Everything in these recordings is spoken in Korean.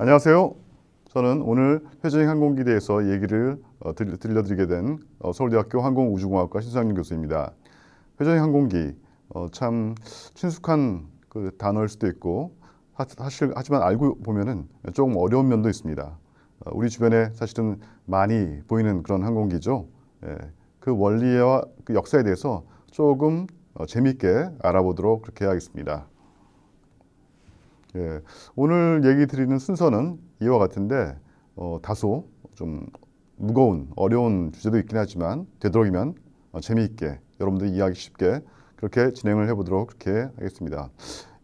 안녕하세요. 저는 오늘 표준 항공기대에서 얘기를 어, 들려드리게 된 어, 서울대학교 항공우주공학과 신수장 교수입니다. 표준 항공기 어, 참 친숙한 그 단어일 수도 있고 사실 하지만 알고 보면은 조금 어려운 면도 있습니다. 우리 주변에 사실은 많이 보이는 그런 항공기죠. 예, 그 원리와 그 역사에 대해서 조금 재미있게 알아보도록 그렇게 하겠습니다. 예, 오늘 얘기 드리는 순서는 이와 같은데 어, 다소 좀 무거운 어려운 주제도 있긴 하지만 되도록이면 어, 재미있게 여러분들이 이해하기 쉽게 그렇게 진행을 해보도록 그렇게 하겠습니다.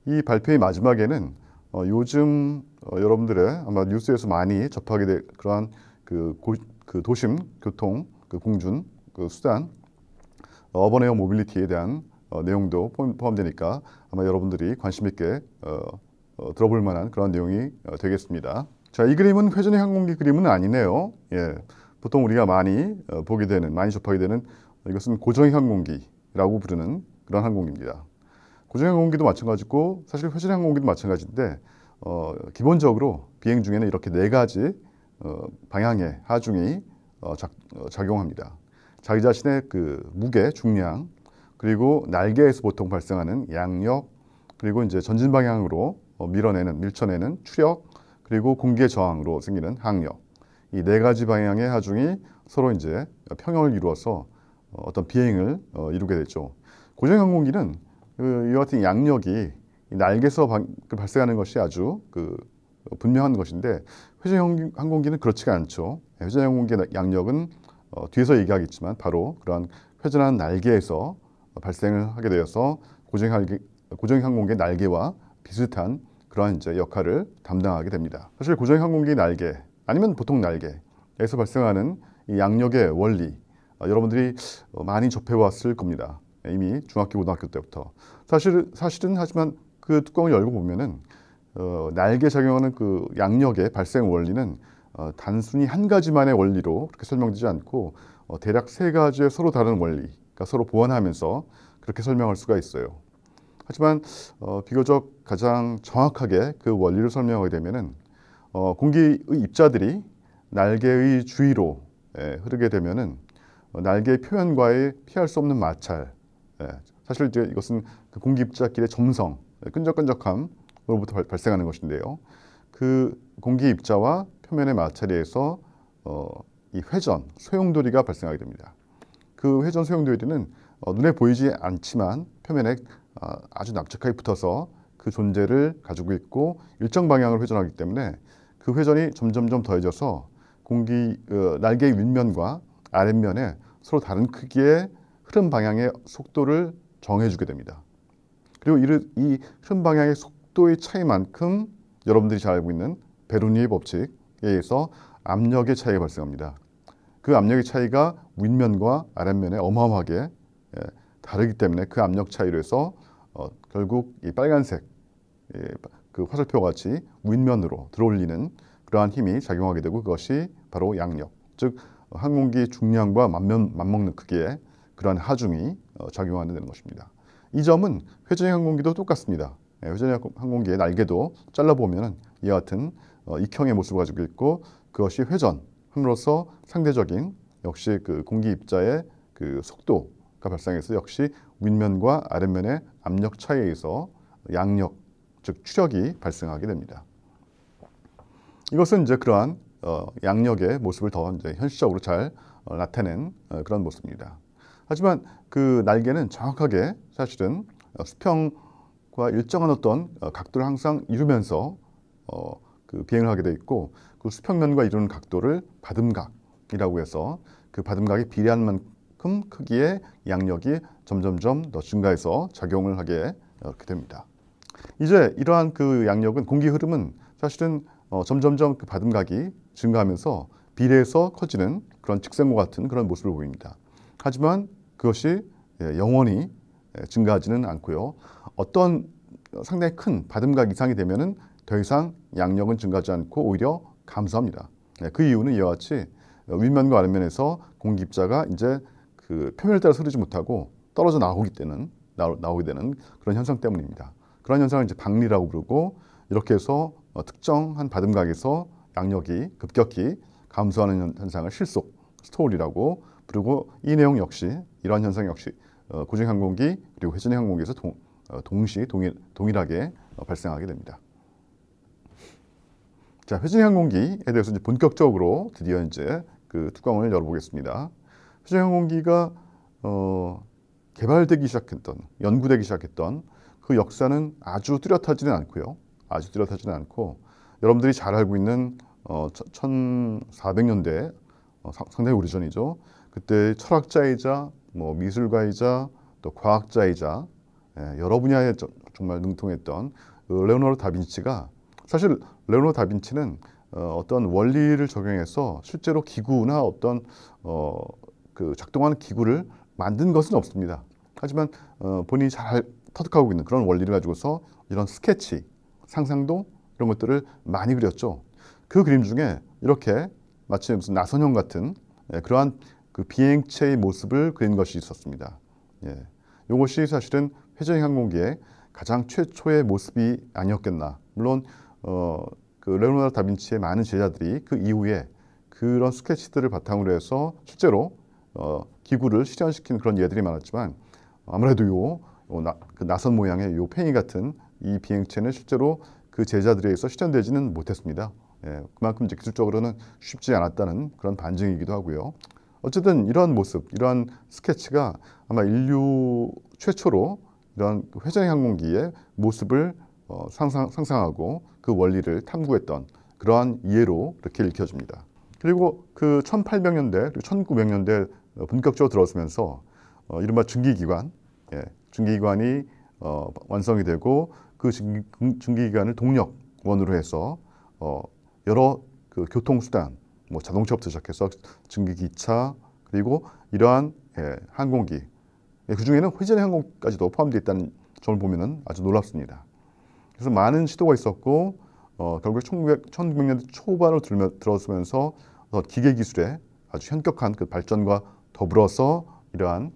이 발표의 마지막에는 어, 요즘 어, 여러분들의 아마 뉴스에서 많이 접하게 될 그러한 그, 고, 그 도심, 교통, 그 공준, 그 수단, 어버네어 모빌리티에 대한 어, 내용도 포함, 되니까 아마 여러분들이 관심 있게 어, 어, 들어볼 만한 그런 내용이 어, 되겠습니다. 자, 이 그림은 회전의 항공기 그림은 아니네요. 예, 보통 우리가 많이 어, 보게 되는, 많이 접하게 되는 이것은 고정 항공기라고 부르는 그런 항공기입니다. 고정 항공기도 마찬가지고 사실 회전 항공기도 마찬가지인데 어, 기본적으로 비행 중에는 이렇게 네 가지 어, 방향의 하중이 어, 작, 어, 작용합니다. 자기 자신의 그 무게, 중량, 그리고 날개에서 보통 발생하는 양력, 그리고 이제 전진 방향으로 어, 밀어내는, 밀쳐내는 추력, 그리고 공기의 저항으로 생기는 항력. 이 네 가지 방향의 하중이 서로 이제 평형을 이루어서 어, 어떤 비행을 어, 이루게 됐죠. 고정 항공기는 그, 이와 같은 양력이 날개에서 그 발생하는 것이 아주 그 분명한 것인데 회전 항공기는 그렇지가 않죠. 예, 회전 항공기의 양력은 뒤에서 얘기하겠지만 바로 그러한 회전하는 날개에서 발생을 하게 되어서 고정 항공기의 날개와 비슷한 그러한 이제 역할을 담당하게 됩니다. 사실 고정 항공기 날개 아니면 보통 날개에서 발생하는 이 양력의 원리 어, 여러분들이 어, 많이 접해왔을 겁니다. 이미 중학교, 고등학교 때부터. 사실, 사실은 하지만 그 뚜껑을 열고 보면은 어, 날개 작용하는 그 양력의 발생 원리는 어, 단순히 한 가지만의 원리로 그렇게 설명되지 않고 어, 대략 세 가지의 서로 다른 원리가 그러니까 서로 보완하면서 그렇게 설명할 수가 있어요. 하지만 어, 비교적 가장 정확하게 그 원리를 설명하게 되면 어, 공기의 입자들이 날개의 주위로 예, 흐르게 되면은 어, 날개의 표면과의 피할 수 없는 마찰. 예, 사실 이제 이것은 그 공기 입자끼리의 점성, 예, 끈적끈적함으로부터 발, 생하는 것인데요. 그 공기 입자와 표면의 마찰에 의해서 어, 이 회전, 소용돌이가 발생하게 됩니다. 그 회전 소용돌이는 어, 눈에 보이지 않지만 표면에 어, 아주 납작하게 붙어서 그 존재를 가지고 있고 일정 방향을 회전하기 때문에 그 회전이 점점점 더해져서 공기 어, 날개의 윗면과 아랫면에 서로 다른 크기의 흐름 방향의 속도를 정해주게 됩니다. 그리고 이, 이 흐름 방향의 속도의 차이만큼 여러분들이 잘 알고 있는 베르니의 법칙에 의해서 압력의 차이가 발생합니다. 그 압력의 차이가 윗면과 아랫면에 어마어마하게 예, 다르기 때문에 그 압력 차이로 해서 어, 결국 이 빨간색 예, 그 화살표와 같이 윗면으로 들어올리는 그러한 힘이 작용하게 되고 그것이 바로 양력, 즉 항공기 중량과 맞면, 맞먹는 크기의 그러한 하중이 어, 작용하게 되는 것입니다. 이 점은 회전형 항공기도 똑같습니다. 예, 회전형 항공기의 날개도 잘라보면 이와 같은 어, 익형의 모습을 가지고 있고 그것이 회전함으로써 상대적인 역시 그 공기 입자의 그 속도가 발생해서 역시 윗면과 아랫면의 압력 차이에 서 양력 즉 추력이 발생하게 됩니다. 이것은 이제 그러한 어, 양력의 모습을 더 이제 현실적으로 잘 어, 나타낸 어, 그런 모습입니다. 하지만 그 날개는 정확하게 사실은 수평과 일정한 어떤 각도를 항상 이루면서 그 비행을 하게 돼 있고 그 수평면과 이루는 각도를 받음각이라고 해서 그 받음각이 비례한 만큼 크기의 양력이 점점점 더 증가해서 작용을 하게 됩니다. 이제 이러한 그 양력은 공기 흐름은 사실은 어, 점점점 그받람각이 증가하면서 비례해서 커지는 그런 직생고 같은 그런 모습을 보입니다. 하지만 그것이 예, 영원히 예, 증가하지는 않고요. 어떤 상당히 큰받람각 이상이 되면은 더 이상 양력은 증가하지 않고 오히려 감소합니다. 예, 그 이유는 이와 같이 윗면과 아랫면에서 공기입자가 이제 그 표면을 따라 서리지 못하고 떨어져 나오기 때는 나 나오게 되는 그런 현상 때문입니다. 그런 현상을 이제 박리라고 부르고 이렇게 해서 어, 특정한 받듬각에서 양력이 급격히 감소하는 현상을 실속, 스톨이라고 부르고 이 내용 역시 이러한 현상 역시 어, 고증 항공기 그리고 회전의 항공기에서 동, 어, 동시 동일, 동일하게 어, 발생하게 됩니다. 자, 회전의 항공기에 대해서 이제 본격적으로 드디어 이제 그특강을 열어보겠습니다. 회전의 항공기가 어, 개발되기 시작했던, 연구되기 시작했던 그 역사는 아주 뚜렷하지는 않고요. 아주 뚜렷하지는 않고 여러분들이 잘 알고 있는 어, 1400년대 어, 상당히 오래전이죠. 그때 철학자이자 뭐 미술가이자 또 과학자이자 예, 여러 분야에 저, 정말 능통했던 그 레오나르 다빈치가 사실 레오나르 다빈치는 어, 어떤 원리를 적용해서 실제로 기구나 어떤 어, 그 작동하는 기구를 만든 것은 없습니다. 하지만 어, 본인이 잘 터득하고 있는 그런 원리를 가지고서 이런 스케치, 상상도 이런 것들을 많이 그렸죠. 그 그림 중에 이렇게 마치 무슨 나선형 같은 예, 그러한 그 비행체의 모습을 그린 것이 있었습니다. 예. 이것이 사실은 회전 항공기의 가장 최초의 모습이 아니었겠나. 물론 어, 그 레오나르 다빈치의 많은 제자들이 그 이후에 그런 스케치들을 바탕으로 해서 실제로 어, 기구를 실현시키는 그런 예들이 많았지만 아무래도 요 어, 나, 그 나선 모양의 요 팽이 같은 이 비행체는 실제로 그 제자들에 의해서 실현되지는 못했습니다. 예, 그만큼 이제 기술적으로는 쉽지 않았다는 그런 반증이기도 하고요. 어쨌든 이러한 모습, 이러한 스케치가 아마 인류 최초로 이런 그 회전 항공기의 모습을 어, 상상, 상상하고 그 원리를 탐구했던 그러한 이해로 이렇게 읽혀집니다. 그리고 그 1800년대, 1900년대 어, 본격적으로 들어서면서 어, 이른바 증기기관, 예, 중기기관이 어, 완성이 되고 그 중기기관을 동력원으로 해서 어, 여러 그 교통수단, 뭐 자동차부터 시작해서 증기기차 그리고 이러한 예, 항공기 예, 그 중에는 회전의 항공까지도 포함되어 있다는 점을 보면은 아주 놀랍습니다. 그래서 많은 시도가 있었고 어, 결국 1900, 1900년대 초반을 들며, 들어서면서 어, 기계 기술의 아주 현격한 그 발전과 더불어서 이러한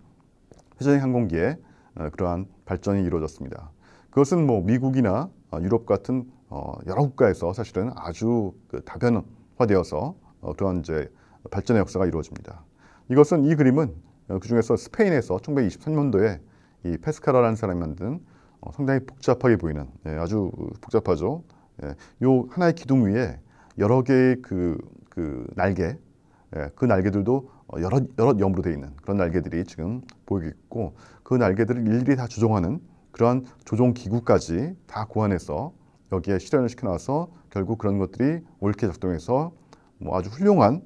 회전의 항공기의 어, 그러한 발전이 이루어졌습니다. 그것은 뭐 미국이나 어, 유럽 같은 어, 여러 국가에서 사실은 아주 그 다변화되어서 그런 이제 발전의 역사가 이루어집니다. 이것은 이 그림은 그중에서 스페인에서 1923년도에 이 페스카라라는 사람이 만든 상당히 복잡하게 보이는 예, 아주 복잡하죠. 예, 요 하나의 기둥 위에 여러 개의 그, 그 날개 예, 그 날개들도 여러 여러 염으로 되어 있는 그런 날개들이 지금 보이고 있고 그 날개들을 일일이 다 조종하는 그러한 조종 기구까지 다 고안해서 여기에 실현을 시켜나와서 결국 그런 것들이 옳게 작동해서 뭐 아주 훌륭한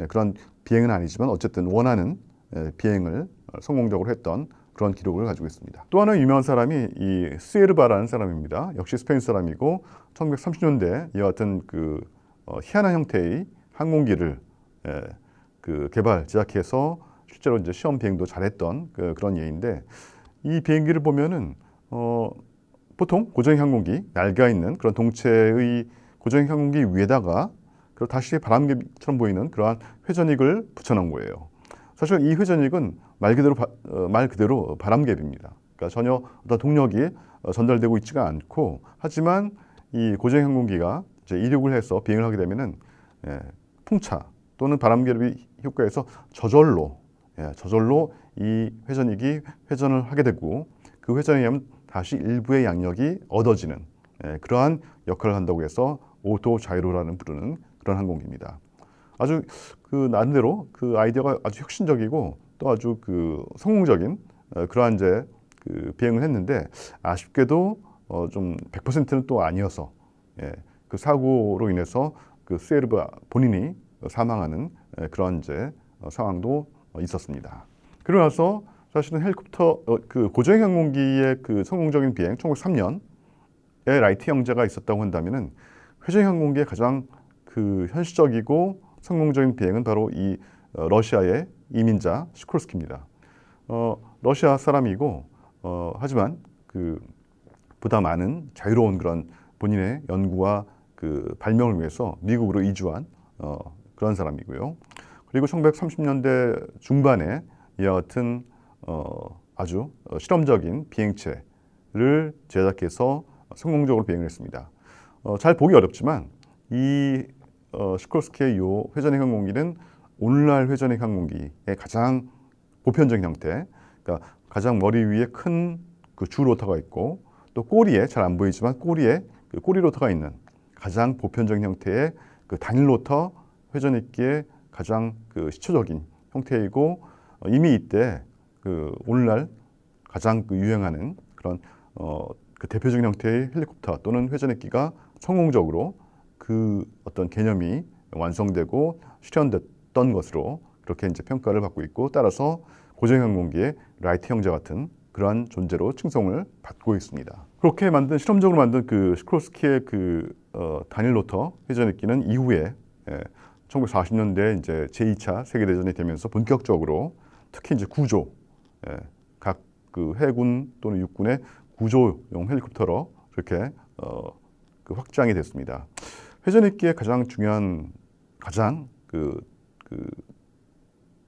예, 그런 비행은 아니지만 어쨌든 원하는 예, 비행을 성공적으로 했던 그런 기록을 가지고 있습니다. 또 하나 유명한 사람이 이 스에르바라는 사람입니다. 역시 스페인 사람이고 1930년대 이와 같은 그 어, 희한한 형태의 항공기를 예, 그 개발, 제작해서 실제로 이제 시험 비행도 잘했던 그, 런 예인데 이 비행기를 보면은 어, 보통 고정형 항공기 날개가 있는 그런 동체의 고정형 항공기 위에다가 그리고 다시 바람개처럼 보이는 그러한 회전익을 붙여놓은 거예요. 사실 이 회전익은 말 그대로 바, 어, 말 그대로 바람개입니다. 그러니까 전혀 어떤 동력이 어, 전달되고 있지가 않고 하지만 이 고정 항공기가 이제 이륙을 해서 비행을 하게 되면은 예, 풍차 또는 바람개비 효과에서 저절로 예, 저절로 이회전이기 회전을 하게 되고 그 회전에 의하면 다시 일부의 양력이 얻어지는 예, 그러한 역할을 한다고 해서 오토 자이로라는 부르는 그런 항공기입니다. 아주 그 나름대로 그 아이디어가 아주 혁신적이고 또 아주 그 성공적인 어, 그러한 이제 그 비행을 했는데 아쉽게도 어좀 100%는 또 아니어서 예, 그 사고로 인해서 그 세르바 본인이 어, 사망하는 예, 그런 이제 어, 상황도 어, 있었습니다. 그러고 서 사실은 헬리콥터 어, 그고조 항공기의 그 성공적인 비행 1903년에 라이트 형제가 있었다고 한다면은 회전 항공기의 가장 그 현실적이고 성공적인 비행은 바로 이 어, 러시아의 이민자 시콜스키입니다. 어, 러시아 사람이고 어, 하지만 그 보다 많은 자유로운 그런 본인의 연구와 그 발명을 위해서 미국으로 이주한 어, 그런 사람이고요. 그리고 1930년대 중반에 여하튼 어, 아주 어, 실험적인 비행체를 제작해서 성공적으로 비행을 했습니다. 어, 잘 보기 어렵지만 이 어, 시콜스키의 회전핵 항공기는 오늘날 회전핵 항공기의 가장 보편적인 형태 그러니까 가장 머리 위에 큰 그 주 로터가 있고 또 꼬리에 잘 안 보이지만 꼬리에 그 꼬리 로터가 있는 가장 보편적인 형태의 그 단일 로터 회전익기의 가장 그 시초적인 형태이고 어, 이미 이때 그 오늘날 가장 그 유행하는 그런 어, 그 대표적인 형태의 헬리콥터 또는 회전핵기가 성공적으로 그 어떤 개념이 완성되고 실현됐던 것으로 그렇게 이제 평가를 받고 있고 따라서 고정항공기의 라이트 형제 같은 그러한 존재로 칭송을 받고 있습니다. 그렇게 만든 실험적으로 만든 그 시크로스키의 그 어, 단일 로터 회전핵기는 이후에 예, 1940년대 이제 제2차 세계대전이 되면서 본격적으로 특히 이제 구조, 예, 각그 해군 또는 육군의 구조용 헬리콥터로 그렇게 어, 그 확장이 됐습니다. 회전익기의 가장 중요한 가장 그, 그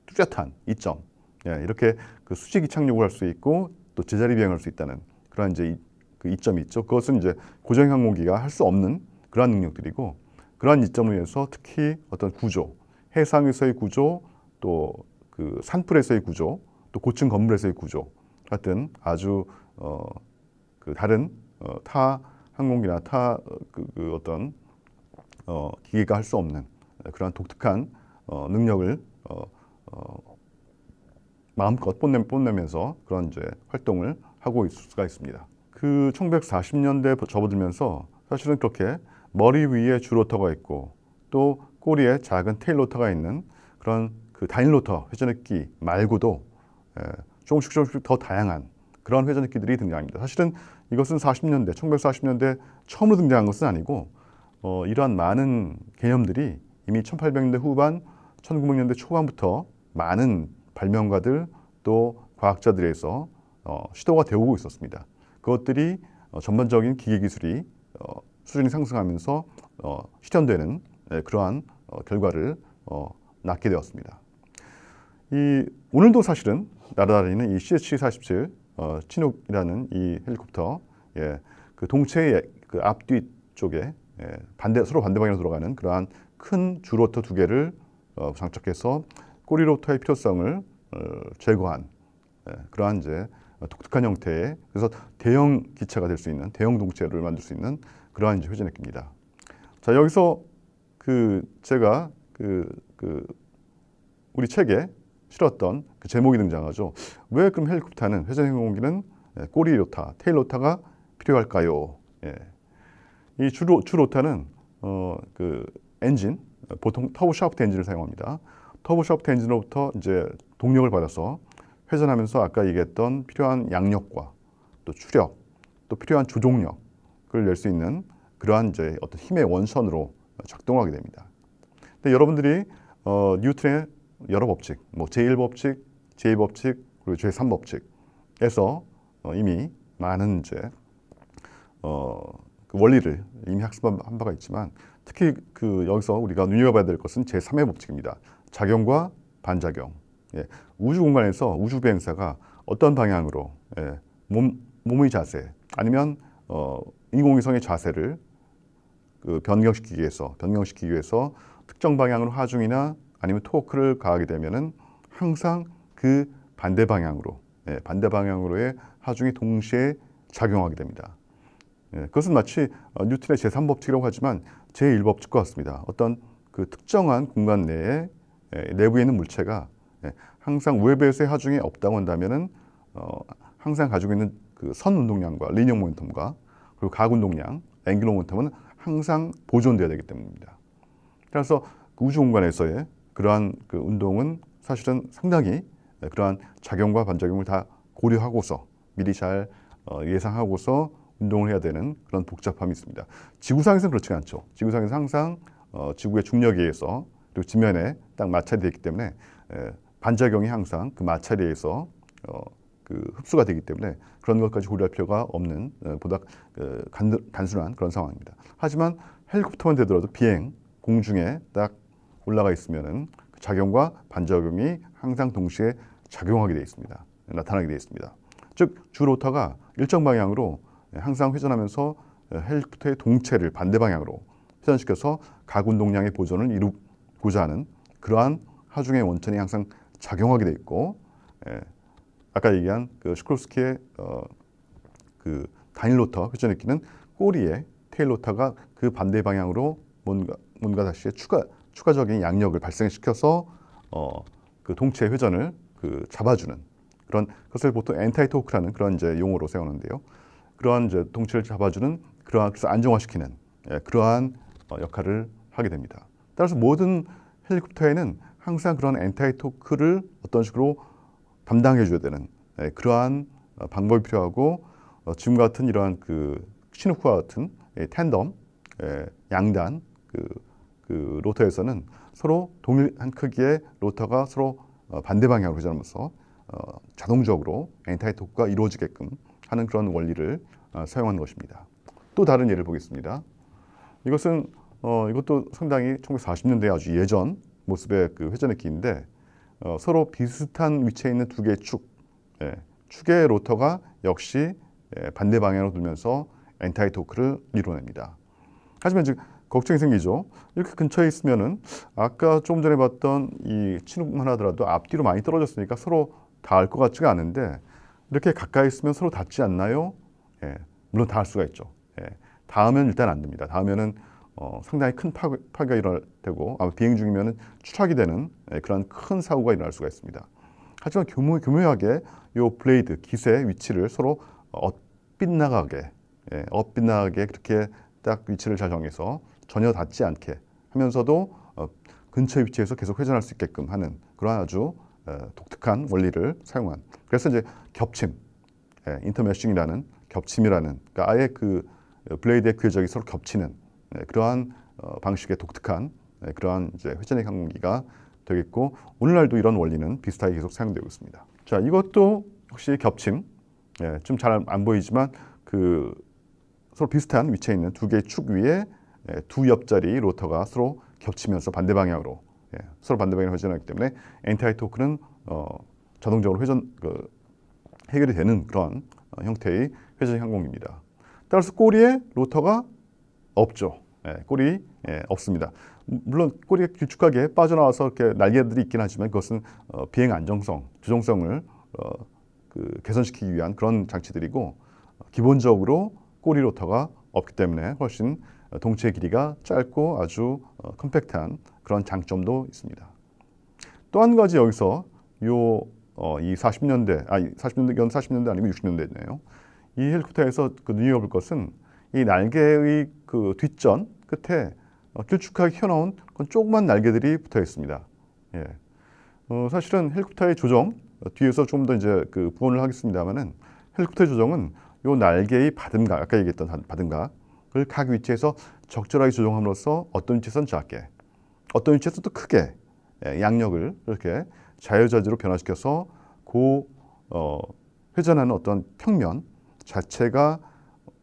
뚜렷한 이점 예, 이렇게 그 수직 이착륙을 할 수 있고 또 제자리 비행할 수 있다는 그런 이제 이, 그 이점이 있죠. 그것은 이제 고정 항공기가 할 수 없는 그러 능력들이고 그러한 이점에 의해서 특히 어떤 구조, 해상에서의 구조, 또 그 산불에서의 구조, 또 고층 건물에서의 구조 같은 아주 어, 그 다른 어, 타 항공기나 타그 그 어떤 어, 기계가 할 수 없는 그러한 독특한 어, 능력을 어, 어, 마음껏 뽐내, 뽐내면서 그런 이제 활동을 하고 있을 수가 있습니다. 그 1940년대 접어들면서 사실은 그렇게 머리 위에 주로터가 있고 또 꼬리에 작은 테일로터가 있는 그런 그다일로터 회전핵기 말고도 예, 조금씩 조금씩 더 다양한 그런 회전핵기들이 등장합니다. 사실은 이것은 40년대, 1940년대 처음으로 등장한 것은 아니고 어, 이러한 많은 개념들이 이미 1800년대 후반, 1900년대 초반부터 많은 발명가들 또 과학자들에서 어, 시도가 되고 어오 있었습니다. 그것들이 어, 전반적인 기계기술이 어, 수준이 상승하면서 어, 실현되는 예, 그러한 어, 결과를 어, 낳게 되었습니다. 이 오늘도 사실은 날아다니는 이 CH-47 어, 친옥이라는 이 헬리콥터 예, 그 동체의 그 앞뒤 쪽에 예, 반대 서로 반대 방향으로 돌아가는 그러한 큰 주로터 두 개를 어, 장착해서 꼬리로터의 필요성을 어, 제거한 예, 그러한 이제 어, 독특한 형태의 그래서 대형 기체가 될 수 있는 대형 동체를 만들 수 있는 그러한 표준액입니다. 자 여기서 그 제가 그, 그 우리 책에 실었던 그 제목이 등장하죠. 왜 그럼 헬리콥터는 회전 항공기는 예, 꼬리 로타, 테일 로타가 필요할까요? 예. 이 주로 주 로타는 어그 엔진 보통 터보 샤프트 엔진을 사용합니다. 터보 샤프트 엔진으로부터 이제 동력을 받아서 회전하면서 아까 얘기했던 필요한 양력과 또 추력, 또 필요한 조종력 그걸 낼수 있는 그러한 이제 어떤 힘의 원천으로 작동하게 됩니다. 근데 여러분들이 어, 뉴턴의 여러 법칙, 뭐 제1법칙, 제2법칙, 그리고 제3법칙에서 어, 이미 많은 이제 어, 그 원리를 이미 학습한 바가 있지만 특히 그 여기서 우리가 눈여겨봐야 될 것은 제3의 법칙입니다. 작용과 반작용. 예, 우주 공간에서 우주 비행사가 어떤 방향으로 예, 몸, 몸의 자세 아니면 어, 인공위성의 자세를 그 변경시키기 위해서 변경시키기 위해서 특정 방향으로 하중이나 아니면 토크를 가하게 되면은 항상 그 반대 방향으로 예, 반대 방향으로의 하중이 동시에 작용하게 됩니다. 예, 그것은 마치 어, 뉴턴의 제3법칙이라고 하지만 제1법칙과 같습니다. 어떤 그 특정한 공간 내에 예, 내부에 있는 물체가 예, 항상 우회배수의 하중이 없다고 한다면은 어, 항상 가지고 있는 그선 운동량과 리니어 모멘텀과 그리고 가운동량, 앵글 모멘텀은 항상 보존되어야 되기 때문입니다. 따라서 그 우주 공간에서의 그러한 그 운동은 사실은 상당히 네, 그러한 작용과 반작용을 다 고려하고서 미리 잘 어, 예상하고서 운동을 해야 되는 그런 복잡함이 있습니다. 지구상에서는 그렇지 않죠. 지구상에서 항상 어, 지구의 중력에 의해서 그리고 지면에 딱 마찰이 되기 때문에 예, 반작용이 항상 그 마찰에 의해서 어, 그 흡수가 되기 때문에 그런 것까지 고려할 필요가 없는 어, 보다 어, 간, 순한 그런 상황입니다. 하지만 헬리콥터만 되더라도 비행 공중에 딱 올라가 있으면은 그 작용과 반작용이 항상 동시에 작용하게 되어 있습니다. 나타나게 되어 있습니다. 즉주 로터가 일정 방향으로 항상 회전하면서 어, 헬리콥터의 동체를 반대 방향으로 회전시켜서 가 운동량의 보존을 이루고자 하는 그러한 하중의 원천이 항상 작용하게 돼 있고 예, 아까 얘기한 그 슈크롭스키의 어, 그 단일 로터 회전익기는 꼬리에 테일 로터가 그 반대 방향으로 뭔가 뭔가 다시 추가 추가적인 양력을 발생시켜서 어, 그 동체 회전을 그 잡아주는 그런 것을 보통 엔타이토크라는 그런 이제 용어로 세우는데요. 그러한 이제 동체를 잡아주는 그러한 그래서 안정화시키는 예, 그러한 어, 역할을 하게 됩니다. 따라서 모든 헬리콥터에는 항상 그런 엔타이토크를 어떤 식으로 담당해 줘야 되는 예, 그러한 어, 방법이 필요하고 어, 지금 같은 이러한 그 시누크와 같은 예, 텐덤, 예, 양단 그, 그 로터에서는 서로 동일한 크기의 로터가 서로 어, 반대 방향으로 회전하면서 어, 자동적으로 엔타이토크가 이루어지게끔 하는 그런 원리를 어, 사용하는 것입니다. 또 다른 예를 보겠습니다. 이것은 어, 이것도 상당히 1940년대 아주 예전 모습의 그 회전의 기인데 어, 서로 비슷한 위치에 있는 두 개의 축, 예, 축의 로터가 역시 예, 반대 방향으로 돌면서 엔타이 토크를 이뤄냅니다. 하지만 지금 걱정이 생기죠. 이렇게 근처에 있으면은 아까 조금 전에 봤던 이 친구만 하더라도 앞뒤로 많이 떨어졌으니까 서로 닿을 것 같지가 않은데 이렇게 가까이 있으면 서로 닿지 않나요? 예, 물론 닿을 수가 있죠. 예, 닿으면 일단 안 됩니다. 닿으면은 어, 상당히 큰 파괴, 파괴가 일어나고 아마 비행 중이면 추락이 되는 예, 그런 큰 사고가 일어날 수가 있습니다. 하지만 교묘, 교묘하게 이 블레이드, 기세 위치를 서로 엇빛나가게 예, 엇빛나가게 그렇게 딱 위치를 잘 정해서 전혀 닿지 않게 하면서도 어, 근처 위치에서 계속 회전할 수 있게끔 하는 그러한 아주 어, 독특한 원리를 사용한 그래서 이제 겹침, 예, 인터매싱이라는 겹침이라는 그러니까 아예 그 블레이드의 궤적이 서로 겹치는 네, 그러한 어, 방식의 독특한 네, 그러한 이제 회전익 항공기가 되겠고 오늘날도 이런 원리는 비슷하게 계속 사용되고 있습니다. 자 이것도 역시 겹침 예, 네, 좀잘 안 보이지만 그 서로 비슷한 위치에 있는 두 개의 축 위에 예, 두 옆자리 로터가 서로 겹치면서 반대 방향으로 예, 서로 반대 방향으로 회전하기 때문에 엔타이 토크는 어, 자동적으로 회전 그, 해결이 되는 그런 어, 형태의 회전 항공입니다. 따라서 꼬리에 로터가 없죠. 예, 꼬리 예, 없습니다. 물론 꼬리가 규쭉하게 빠져나와서 이렇게 날개들이 있긴 하지만 그것은 어, 비행 안정성, 주동성을 어, 그 개선시키기 위한 그런 장치들이고 어, 기본적으로 꼬리 로터가 없기 때문에 훨씬 동체 길이가 짧고 아주 컴팩트한 그런 장점도 있습니다. 또 한 가지 여기서 요, 이 40년대, 아 40년대, 연 40년대 아니면 60년대네요. 이 헬리콥터에서 그 눈여겨볼 것은 이 날개의 그 뒷전, 끝에 어, 길쭉하게 휘어나온 그런 조그만 날개들이 붙어 있습니다. 예. 어, 사실은 헬리콥터의 조정 어, 뒤에서 좀더 이제 그 부언을 하겠습니다만은 헬리콥터 조정은 요 날개의 받음각 아까 얘기했던 받음각을 각 위치에서 적절하게 조정함으로써 어떤 위치에서 작게 어떤 위치에서 또 크게 예, 양력을 이렇게 자유자재로 변화시켜서 고 어, 회전하는 어떤 평면 자체가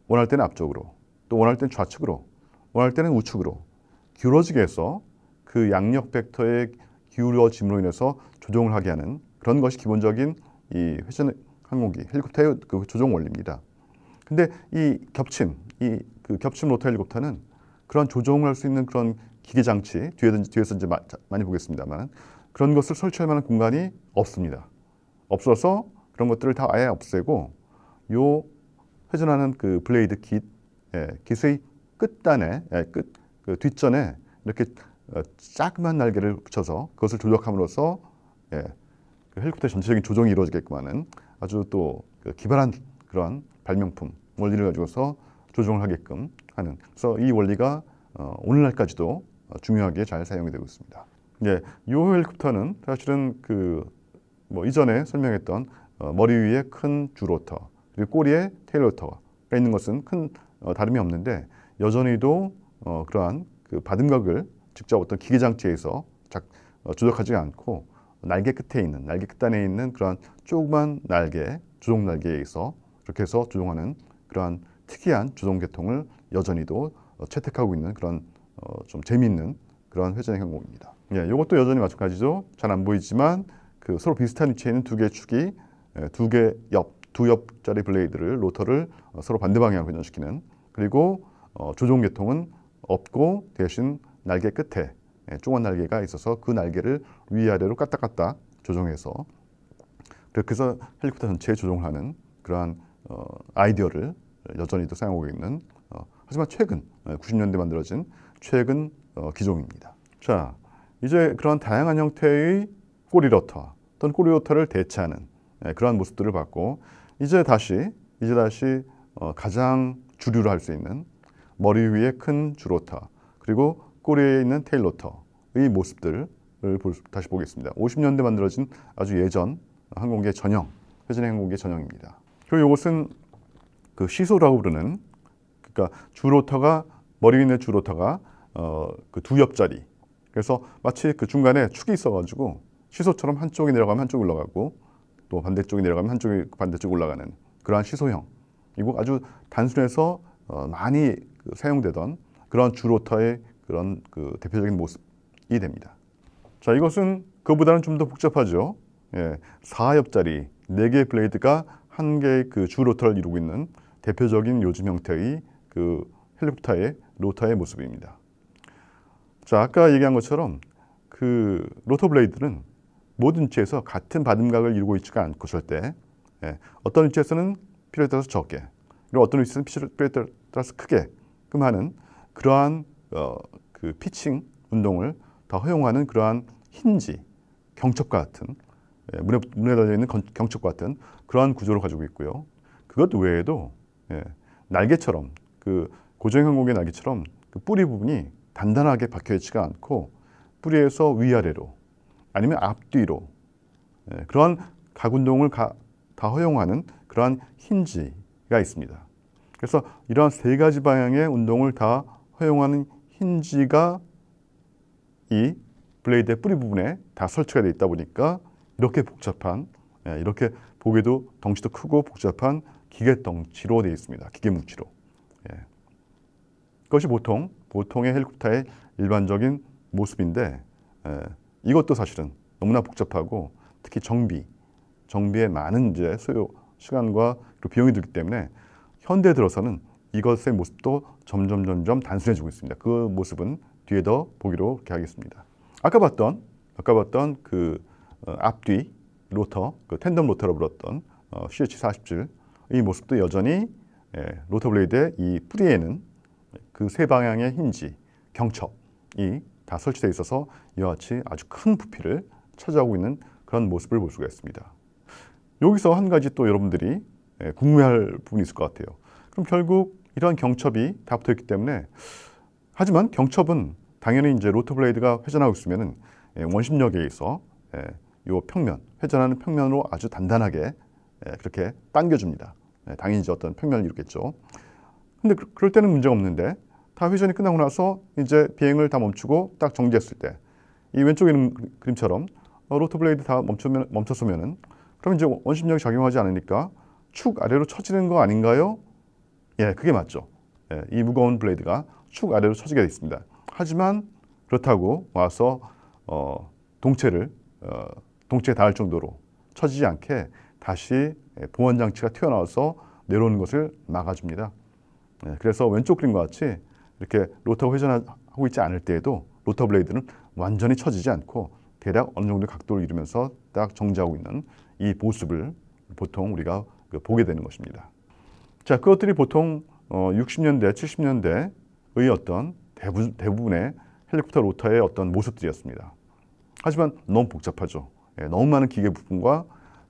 원할 때는 앞쪽으로 또 원할 때는 좌측으로 원할 때는 우측으로 기울어지게 해서 그 양력 벡터의 기울어짐으로 인해서 조종을 하게 하는 그런 것이 기본적인 이 회전 항공기 헬리콥터의 그 조종 원리입니다. 근데 이 겹침, 이 그 겹침 로터 헬리콥터는 그런 조종을 할 수 있는 그런 기계 장치 뒤에든지 뒤에서 이제 마, 많이 보겠습니다만 그런 것을 설치할 만한 공간이 없습니다. 없어서 그런 것들을 다 아예 없애고 요 회전하는 그 블레이드 깃, 예, 깃의 끝단에 예, 끝, 그 뒷전에 이렇게 작은 어, 날개를 붙여서 그것을 조작함으로써 예, 그 헬리콥터의 전체적인 조정이 이루어지게끔 하는 아주 또 그 기발한 그런 발명품 원리를 가지고서 조정을 하게끔 하는 그래서 이 원리가 어, 오늘날까지도 어, 중요하게 잘 사용이 되고 있습니다. 예, 이 헬리콥터는 사실은 그뭐 이전에 설명했던 어, 머리 위에 큰 주로터 그리고 꼬리에 테일로터가 있는 것은 큰 어, 다름이 없는데 여전히도 어, 그러한 그 받음각을 직접 어떤 기계 장치에서 작, 어, 조작하지 않고 날개 끝에 있는 날개 끝단에 있는 그러한 조그만 날개 조종 날개에서 그렇게 해서 조종하는 그러한 특이한 조종 계통을 여전히도 어, 채택하고 있는 그런 어, 좀 재미있는 그런 회전의 항공입니다. 예, 이것도 여전히 마찬가지죠. 잘 안 보이지만 그 서로 비슷한 위치에 있는 두 개의 축이 예, 두개 옆, 두 옆짜리 블레이드를 로터를 어, 서로 반대 방향으로 회전시키는 그리고 어, 조종계통은 없고 대신 날개 끝에 예, 쫑한 날개가 있어서 그 날개를 위아래로 까딱까딱 조정해서 그래서 헬리콥터 전체에 조종 하는 그러한 어, 아이디어를 여전히도 사용하고 있는 어, 하지만 최근 90년대 예, 만들어진 최근 어, 기종입니다. 자 이제 그런 다양한 형태의 꼬리러터 또는 꼬리러터를 대체하는 예, 그러한 모습들을 봤고 이제 다시 이제 다시 어, 가장 주류로 할 수 있는 머리 위에 큰 주로타, 그리고 꼬리에 있는 테일로터의 모습들을 다시 보겠습니다. 50년대 만들어진 아주 예전 항공기의 전형, 회전 항공기의 전형입니다. 그리고 이것은 그 시소라고 부르는 그러니까 주로터가 머리 위에 주로터가 어, 그두옆자리 그래서 마치 그 중간에 축이 있어가지고 시소처럼 한쪽이 내려가면 한쪽 올라가고 또 반대쪽이 내려가면 한쪽이 반대쪽 올라가는 그러한 시소형 이리 아주 단순해서 어, 많이 그 사용되던 그런 주 로터의 그런 그 대표적인 모습이 됩니다. 자, 이것은 그보다는 좀 더 복잡하죠. 예, 4협짜리 4개의 블레이드가 한 개의 그주 로터를 이루고 있는 대표적인 요즘 형태의 그 헬리콥터의 로터의 모습입니다. 자, 아까 얘기한 것처럼 그 로터 블레이드는 모든 위치에서 같은 받음각을 이루고 있지 않고 절대 예, 어떤 위치에서는 필요에 따라서 적게 그리고 어떤 위치에서는 필요에 따라서 크게 만큼 하는 그러한 어, 그 피칭 운동을 더 허용하는 그러한 힌지, 경첩과 같은 예, 문에, 문에 달려 있는 경첩과 같은 그러한 구조를 가지고 있고요. 그것 외에도 예, 날개처럼 그 고정 항공의 날개처럼 그 뿌리 부분이 단단하게 박혀 있지가 않고 뿌리에서 위아래로 아니면 앞뒤로 예, 그런 각 운동을 가, 다 허용하는 그러한 힌지가 있습니다. 그래서 이러한 세 가지 방향의 운동을 다 허용하는 힌지가 이 블레이드의 뿌리 부분에 다 설치가 되어 있다 보니까 이렇게 복잡한 예, 이렇게 보기도 덩치도 크고 복잡한 기계 덩치로 되어 있습니다. 기계 뭉치로. 예. 그것이 보통 보통의 헬리콥터의 일반적인 모습인데 예. 이것도 사실은 너무나 복잡하고 특히 정비 정비에 많은 이제 소요 시간과 비용이 들기 때문에 현대 들어서는 이것의 모습도 점점 점점 단순해지고 있습니다. 그 모습은 뒤에 더 보기로 이렇게 하겠습니다. 아까 봤던 아까 봤던 그 어, 앞뒤 로터, 그 텐덤 로터로 불렀던 어, CH47 이 모습도 여전히 예, 로터 블레이드의 이 뿌리에는 그 세 방향의 힌지, 경첩이 다 설치되어 있어서 이와 같이 아주 큰 부피를 차지하고 있는 그런 모습을 볼 수가 있습니다. 여기서 한 가지 또 여러분들이 예, 궁금해할 부분이 있을 것 같아요. 그럼 결국 이러한 경첩이 다 붙어있기 때문에 하지만 경첩은 당연히 이제 로터블레이드가 회전하고 있으면 예, 원심력에 있어 이 예, 평면, 회전하는 평면으로 아주 단단하게 그렇게 당겨줍니다. 당연히 어떤 평면을 이루겠죠. 근데 그, 그럴 때는 문제가 없는데 다 회전이 끝나고 나서 이제 비행을 다 멈추고 딱 정지했을 때 이 왼쪽에 있는 그림처럼 어, 로터블레이드 다 멈추면, 멈췄으면은 그럼 이제 원심력이 작용하지 않으니까 축 아래로 처지는 거 아닌가요? 예, 그게 맞죠. 예, 이 무거운 블레이드가 축 아래로 처지게 되어 있습니다. 하지만 그렇다고 와서 어, 동체를 어, 동체에 닿을 정도로 처지지 않게 다시 보완 예, 장치가 튀어나와서 내려오는 것을 막아줍니다. 예, 그래서 왼쪽 그림과 같이 이렇게 로터 회전하고 있지 않을 때에도 로터 블레이드는 완전히 처지지 않고 대략 어느 정도 각도를 이루면서 딱 정지하고 있는 이 모습을 보통 우리가 그 보게 되는 것입니다. 자, 그것들이 보통 60년대, 어, 70년대의 어떤 대부, 분의 헬리콥터 로터의 어떤 모습들이었습니다. 하지만 너무 복잡하죠. 예, 너무 많은 기계 부품과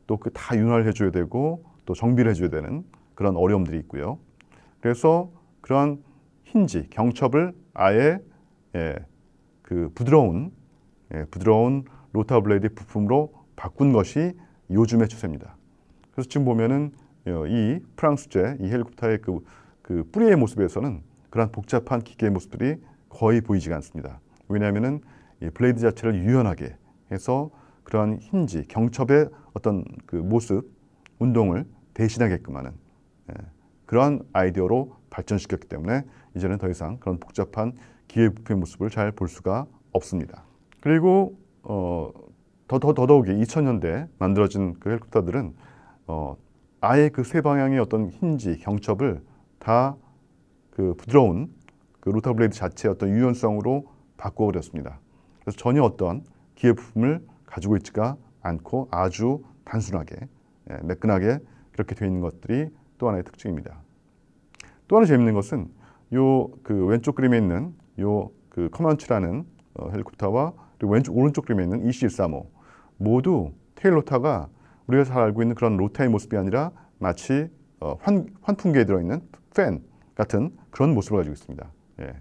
또 그 다 윤활해줘야 되고 또 정비를 해줘야 되는 그런 어려움들이 있고요. 그래서 그러한 힌지, 경첩을 아예 예, 그 부드러운 예, 부드러운 로타블레이드 부품으로 바꾼 것이 요즘의 추세입니다. 그래서 지금 보면은 어, 이 프랑스제 이 헬리콥터의 그, 그 뿌리의 모습에서는 그러한 복잡한 기계의 모습들이 거의 보이지가 않습니다. 왜냐하면은 이 블레이드 자체를 유연하게 해서 그러한 힌지, 경첩의 어떤 그 모습, 운동을 대신하게끔 하는 예, 그러한 아이디어로 발전시켰기 때문에 이제는 더 이상 그런 복잡한 기계 부품의 모습을 잘 볼 수가 없습니다. 그리고 어, 더 더더더욱이 2000년대 만들어진 그 헬리콥터들은 어, 아예 그 세 방향의 어떤 힌지, 경첩을 다 그 부드러운 그 로타 블레이드 자체의 어떤 유연성으로 바꿔버렸습니다. 그래서 전혀 어떠 기회 부품을 가지고 있지가 않고 아주 단순하게 예, 매끈하게 그렇게 되어 있는 것들이 또 하나의 특징입니다. 또 하나 재밌는 것은 요그 왼쪽 그림에 있는 요그 커먼치라는 어, 헬리콥터와 그리고 왼쪽 오른쪽 그림에 있는 EC-135 모두 테일로타가 우리가 잘 알고 있는 그런 로테의 모습이 아니라 마치 어, 환, 환풍기에 들어있는 팬 같은 그런 모습을 가지고 있습니다. 예.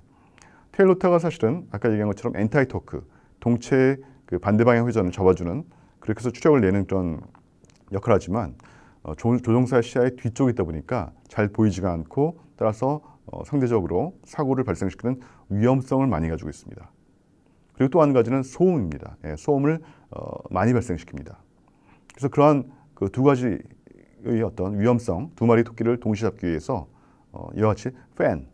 테일로타가 사실은 아까 얘기한 것처럼 엔타이 토크, 동체의 그 반대 방향 회전을 접어주는 그렇게 해서 추적을 내는 그런 역할을 하지만 어, 조, 종사 시야의 뒤쪽에 있다 보니까 잘 보이지가 않고 따라서 어, 상대적으로 사고를 발생시키는 위험성을 많이 가지고 있습니다. 그리고 또 한 가지는 소음입니다. 예, 소음을 어, 많이 발생시킵니다. 그래서 그러한 그두 가지의 어떤 위험성, 두 마리 토끼를 동시에 잡기 위해서 어, 이와 같이 팬,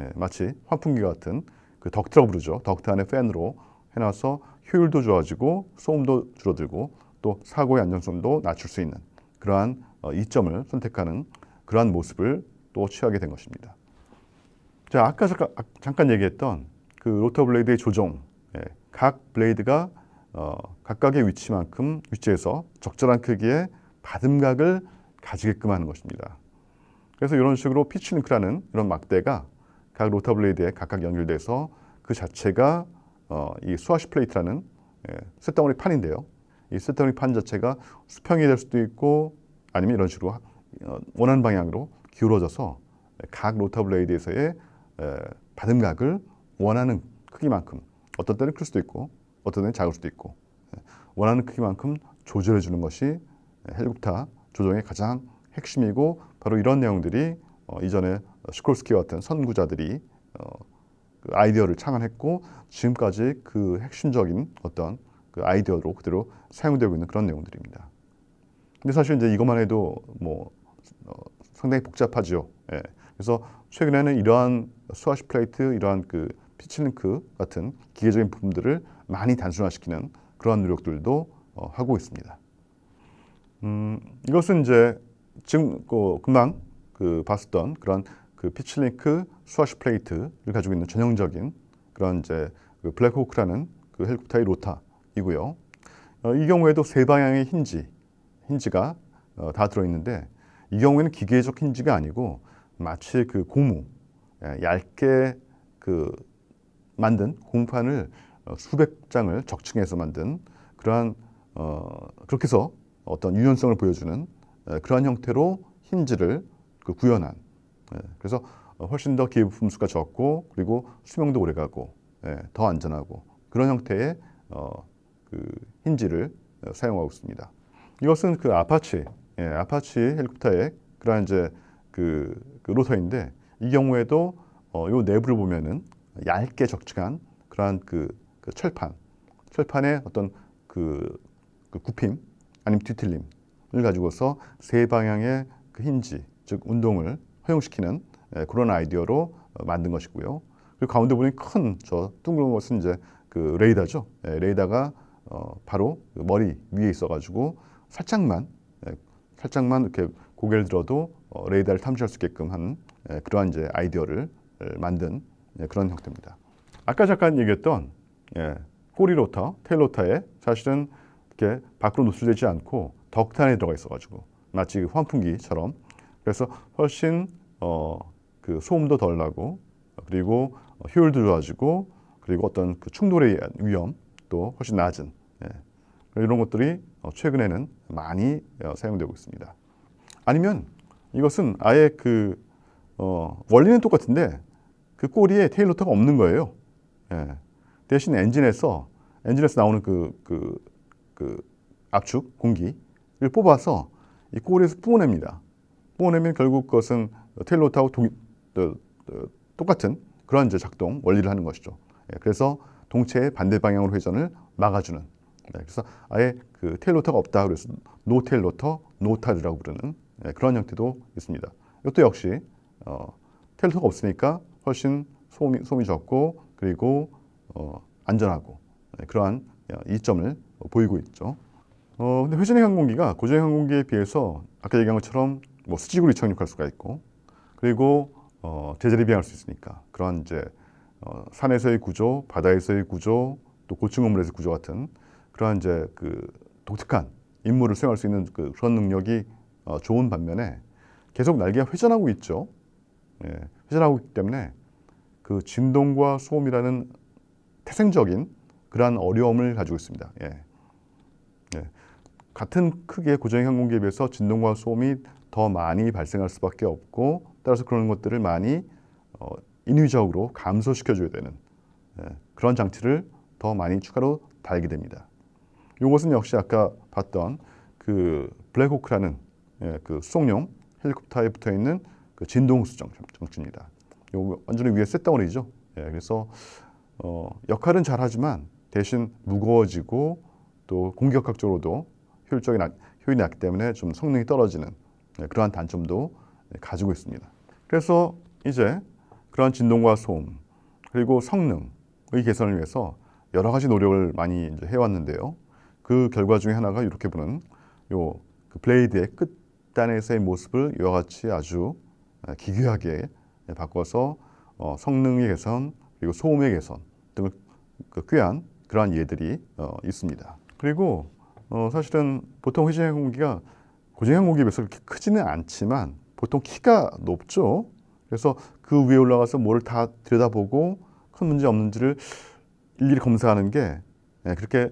예, 마치 환풍기 같은 그 덕트라고 부르죠. 덕트 안에 팬으로 해놔서 효율도 좋아지고 소음도 줄어들고 또 사고의 안정성도 낮출 수 있는 그러한 어, 이점을 선택하는 그러한 모습을 또 취하게 된 것입니다. 자, 아까 잠깐, 잠깐 얘기했던 그 로터 블레이드의 조종, 예, 각 블레이드가 어, 각각의 위치만큼 위치에서 적절한 크기의 받듬각을 가지게끔 하는 것입니다. 그래서 이런 식으로 피치링크라는 이런 막대가 각 로터 블레이드에 각각 연결돼서 그 자체가 어, 이 스와시 플레이트라는 쇳덩어리 예, 판인데요. 이 쇳덩어리 판 자체가 수평이 될 수도 있고 아니면 이런 식으로 어, 원하는 방향으로 기울어져서 각 로터 블레이드에서의 받음각을 원하는 크기만큼 어떤 때는 클 수도 있고 어떤 데는 작을 수도 있고 예, 원하는 크기만큼 조절해 주는 것이 예, 헬리콥터 조정의 가장 핵심이고 바로 이런 내용들이 어, 이전에 시콜스키와 같은 선구자들이 어, 그 아이디어를 창안했고 지금까지 그 핵심적인 어떤 그 아이디어로 그대로 사용되고 있는 그런 내용들입니다. 근데 사실 이제 이것만 해도 뭐 어, 상당히 복잡하죠. 예. 그래서 최근에는 이러한 스와식 플레이트, 이러한 그 피치링크 같은 기계적인 부품들을 많이 단순화시키는 그러한 노력들도 어, 하고 있습니다. 음, 이것은 이제 지금 어, 금방 그 봤었던 그런 그 피치링크 스와시 플레이트를 가지고 있는 전형적인 그런 이제 그 블랙호크라는 그 헬리콥터의 로타이고요. 어, 이 경우에도 세 방향의 힌지, 힌지가 어, 다 들어있는데 이 경우에는 기계적 힌지가 아니고 마치 그 고무, 예, 얇게 그 만든 고판을 어, 수백 장을 적층해서 만든 그러한 어, 그렇게 해서 어떤 유연성을 보여주는 에, 그러한 형태로 힌지를 그 구현한 예, 그래서 훨씬 더기부 품수가 적고 그리고 수명도 오래가고 예, 더 안전하고 그런 형태의 어, 그 힌지를 어, 사용하고 있습니다. 이것은 그 아파치 예, 아파치 헬리콥터의 그러한 이제 그, 그 로터인데 이 경우에도 어, 요 내부를 보면은 얇게 적층한 그러한 그그 철판, 철판의 어떤 그, 그 굽힘 아니면 뒤틀림을 가지고서 세 방향의 그 힌지, 즉 운동을 허용시키는 예, 그런 아이디어로 어, 만든 것이고요. 그리고 가운데 보니 큰저 둥그런 것은 이제 그 레이더죠. 예, 레이더가 어, 바로 그 머리 위에 있어가지고 살짝만 예, 살짝만 이렇게 고개를 들어도 어, 레이더를 탐지할 수 있게끔 한 그러한 이제 아이디어를 만든 그런 형태입니다. 아까 잠깐 얘기했던 예, 꼬리로터테일로터에 사실은 이렇게 밖으로 노출되지 않고 덕탄에 들어가 있어가지고 마치 그 환풍기처럼 그래서 훨씬 어, 그 소음도 덜 나고 그리고 어, 효율도 좋아지고 그리고 어떤 그 충돌의 위험 도 훨씬 낮은 예, 이런 것들이 어, 최근에는 많이 어, 사용되고 있습니다. 아니면 이것은 아예 그 어, 원리는 똑같은데 그 꼬리에 테일로터가 없는 거예요. 예. 대신 엔진에서 엔진에서 나오는 그, 그, 그 압축 공기를 뽑아서 이 꼬리에서 뿜어냅니다. 뿜어내면 결국 그것은 테일로트고 동, 어, 어, 똑같은 그런 이제 작동 원리를 하는 것이죠. 예, 그래서 동체의 반대 방향으로 회전을 막아주는. 네, 그래서 아예 그 테일로터가 없다 그래서 노 테일로터, 노타드라고 부르는 예, 그런 형태도 있습니다. 이것도 역시 어, 테일로터가 없으니까 훨씬 소음이, 소음이 적고 그리고 어, 안전하고 네, 그러한 어, 이점을 보이고 있죠. 어, 근데 회전의 항공기가 고전의 항공기에 비해서 아까 얘기한 것처럼 뭐 수직으로 이착륙할 수가 있고 그리고 어, 제자리 비행할 수 있으니까 그러한 이제 어, 산에서의 구조, 바다에서의 구조, 또 고층 건물에서 구조 같은 그러한 이제 그 독특한 임무를 수행할 수 있는 그, 그런 능력이 어, 좋은 반면에 계속 날개가 회전하고 있죠. 예, 회전하고 있기 때문에 그 진동과 소음이라는 태생적인 그러한 어려움을 가지고 있습니다. 예. 예. 같은 크기의 고정형 항공기에 비해서 진동과 소음이 더 많이 발생할 수밖에 없고 따라서 그런 것들을 많이 어, 인위적으로 감소시켜줘야 되는 예. 그런 장치를 더 많이 추가로 달게 됩니다. 이것은 역시 아까 봤던 그 블랙호크라는 예, 그 수송용 헬리콥터에 붙어 있는 그 진동 수정 장치입니다. 완전히 위에 셋다운이죠. 예, 그래서 어, 역할은 잘하지만 대신 무거워지고 또 공격학적으로도 효율적인 효율이 낮기 때문에 좀 성능이 떨어지는 네, 그러한 단점도 네, 가지고 있습니다. 그래서 이제 그러한 진동과 소음 그리고 성능의 개선을 위해서 여러 가지 노력을 많이 이제 해왔는데요. 그 결과 중에 하나가 이렇게 보는 요 그 블레이드의 끝단에서의 모습을 이와 같이 아주 아, 기괴하게 네, 바꿔서 어, 성능의 개선 그리고 소음의 개선 등을 그 꾀한 그러한 예들이 어, 있습니다. 그리고 어, 사실은 보통 회식 항공기가 고쟁 항공기 비해서 그렇게 크지는 않지만 보통 키가 높죠. 그래서 그 위에 올라가서 뭐를 다 들여다보고 큰 문제 없는지를 일일이 검사하는 게 예, 그렇게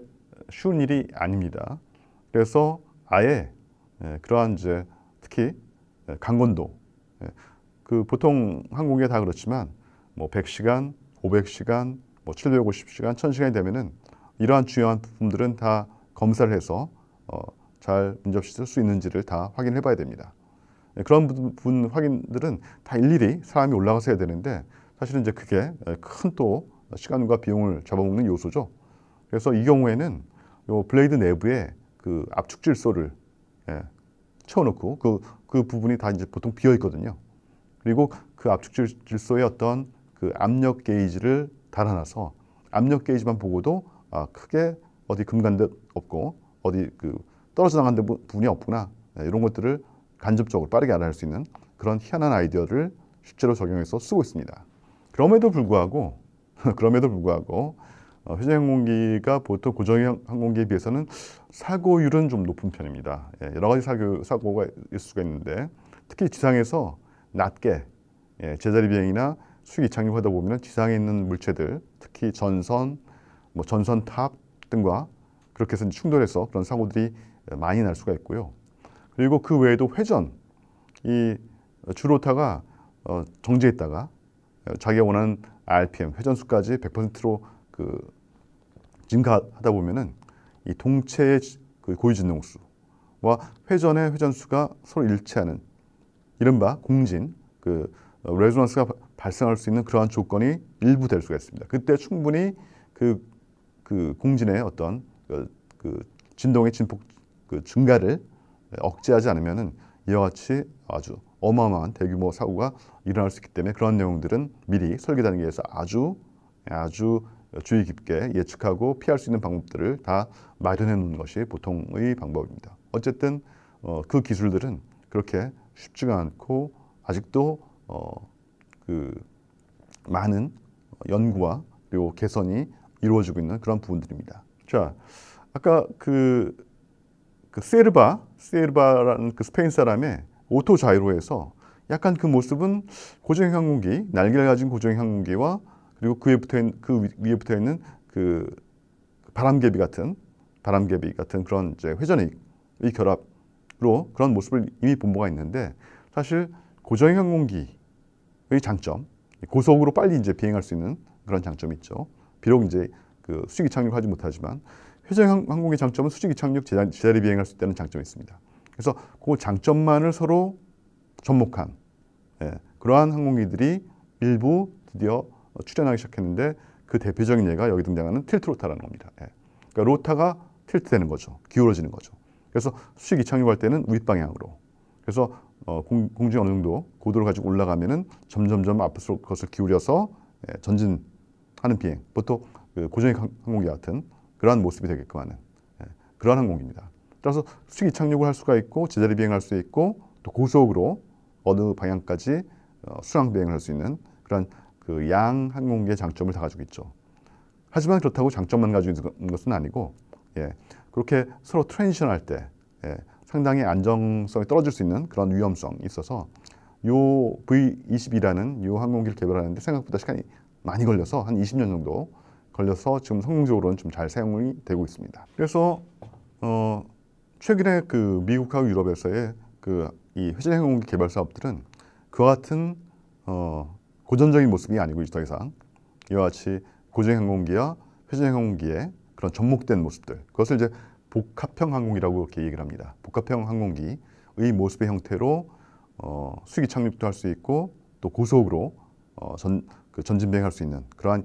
쉬운 일이 아닙니다. 그래서 아예 예, 그러한 이제 특히 예, 강건도 그 보통 항공기가 다 그렇지만 뭐 100시간, 500시간, 뭐 750시간, 1000시간이 되면은 이러한 중요한 부품들은 다 검사를 해서 어, 잘 문제없이 수 있는지를 다 확인해 봐야 됩니다. 예, 그런 부분 확인들은 다 일일이 사람이 올라가서 해야 되는데 사실은 이제 그게 예, 큰또 시간과 비용을 잡아먹는 요소죠. 그래서 이 경우에는 요 블레이드 내부에 그 압축 질소를 예, 채워놓고 그, 그 부분이 다 이제 보통 비어 있거든요. 그리고 그 압축 질소의 어떤 그 압력 게이지를 달아놔서 압력 게이지만 보고도 아, 크게 어디 금간 데 없고 어디 그 떨어져 나간 데 부분이 없구나 네, 이런 것들을 간접적으로 빠르게 알아낼 수 있는 그런 희한한 아이디어를 실제로 적용해서 쓰고 있습니다. 그럼에도 불구하고 그럼에도 불구하고 어, 회전항공기가 보통 고정형 항공기에 비해서는 사고율은 좀 높은 편입니다. 예, 여러 가지 사고, 사고가 있을 수가 있는데 특히 지상에서 낮게 예, 제자리 비행이나 수익 이착륙하다 보면 지상에 있는 물체들, 특히 전선, 뭐 전선탑 등과 그렇게 해서 충돌해서 그런 사고들이 많이 날 수가 있고요. 그리고 그 외에도 회전, 이 주로타가 어, 정지했다가 자기가 원하는 RPM, 회전수까지 100%로 그 증가하다 보면은 이 동체의 그 고유진동수와 회전의 회전수가 서로 일치하는 이른바 공진, 그 어, 레조넌스가 발생할 수 있는 그러한 조건이 일부 될 수가 있습니다. 그때 충분히 그, 그 공진의 어떤 그, 그 진동의 진폭 그 증가를 억제하지 않으면은 이와 같이 아주 어마어마한 대규모 사고가 일어날 수 있기 때문에 그런 내용들은 미리 설계 단계에서 아주 아주 주의 깊게 예측하고 피할 수 있는 방법들을 다 마련해 놓는 것이 보통의 방법입니다. 어쨌든 어, 그 기술들은 그렇게 쉽지가 않고 아직도 어, 그 많은 연구와 그리고 개선이 이루어지고 있는 그런 부분들입니다. 자, 아까 그, 그 세르바, 세르바라는 그 스페인 사람의 오토 자이로에서 약간 그 모습은 고정 항공기, 날개를 가진 고정 항공기와 그리고 그에 붙어 있는, 그 위에 붙어 있는 그 바람개비 같은 바람개비 같은 그런 이제 회전의 결합으로 그런 모습을 이미 본 바가 있는데 사실 고정 항공기 장점. 고속으로 빨리 이제 비행할 수 있는 그런 장점이 있죠. 비록 이제 그 수직이 착륙하지 못하지만 회전 항공의 장점은 수직이 착륙, 제자리 비행할 수 있다는 장점이 있습니다. 그래서 그 장점만을 서로 접목한 예, 그러한 항공기들이 일부 드디어 어, 출연하기 시작했는데 그 대표적인 예가 여기 등장하는 틸트 로타라는 겁니다. 예. 그러니까 로타가 틸트되는 거죠. 기울어지는 거죠. 그래서 수직 이착륙할 때는 윗방향으로. 그래서 어, 공, 공중에 어느 정도 고도를 가지고 올라가면은 점점점 앞으로 것을 기울여서 예, 전진하는 비행, 보통 그 고전의 항공기 같은 그러한 모습이 되게끔 하는 예, 그러한 항공기입니다. 따라서 수직 이착륙을 할 수가 있고 제자리 비행할 수 있고 또 고속으로 어느 방향까지 어, 순항 비행을 할 수 있는 그런 그양 항공기의 장점을 다 가지고 있죠. 하지만 그렇다고 장점만 가지고 있는 것은 아니고 예, 그렇게 서로 트랜지션 할때 예, 상당히 안정성이 떨어질 수 있는 그런 위험성이 있어서 요 V20이라는 요 항공기를 개발하는데 생각보다 시간이 많이 걸려서 한 20년 정도 걸려서 지금 성공적으로는 좀잘 사용이 되고 있습니다. 그래서 어, 최근에 그 미국하고 유럽에서의 그이 회전 항공기 개발 사업들은 그와 같은 어, 고전적인 모습이 아니고 더 이상 이와 같이 고전 항공기와 회전 항공기의 그런 접목된 모습들 그것을 이제 복합형 항공기라고 이렇게 얘기를 합니다. 복합형 항공기의 모습의 형태로 어, 수기 착륙도 할 수 있고 또 고속으로 어, 전, 그진 비행할 수 있는 그러한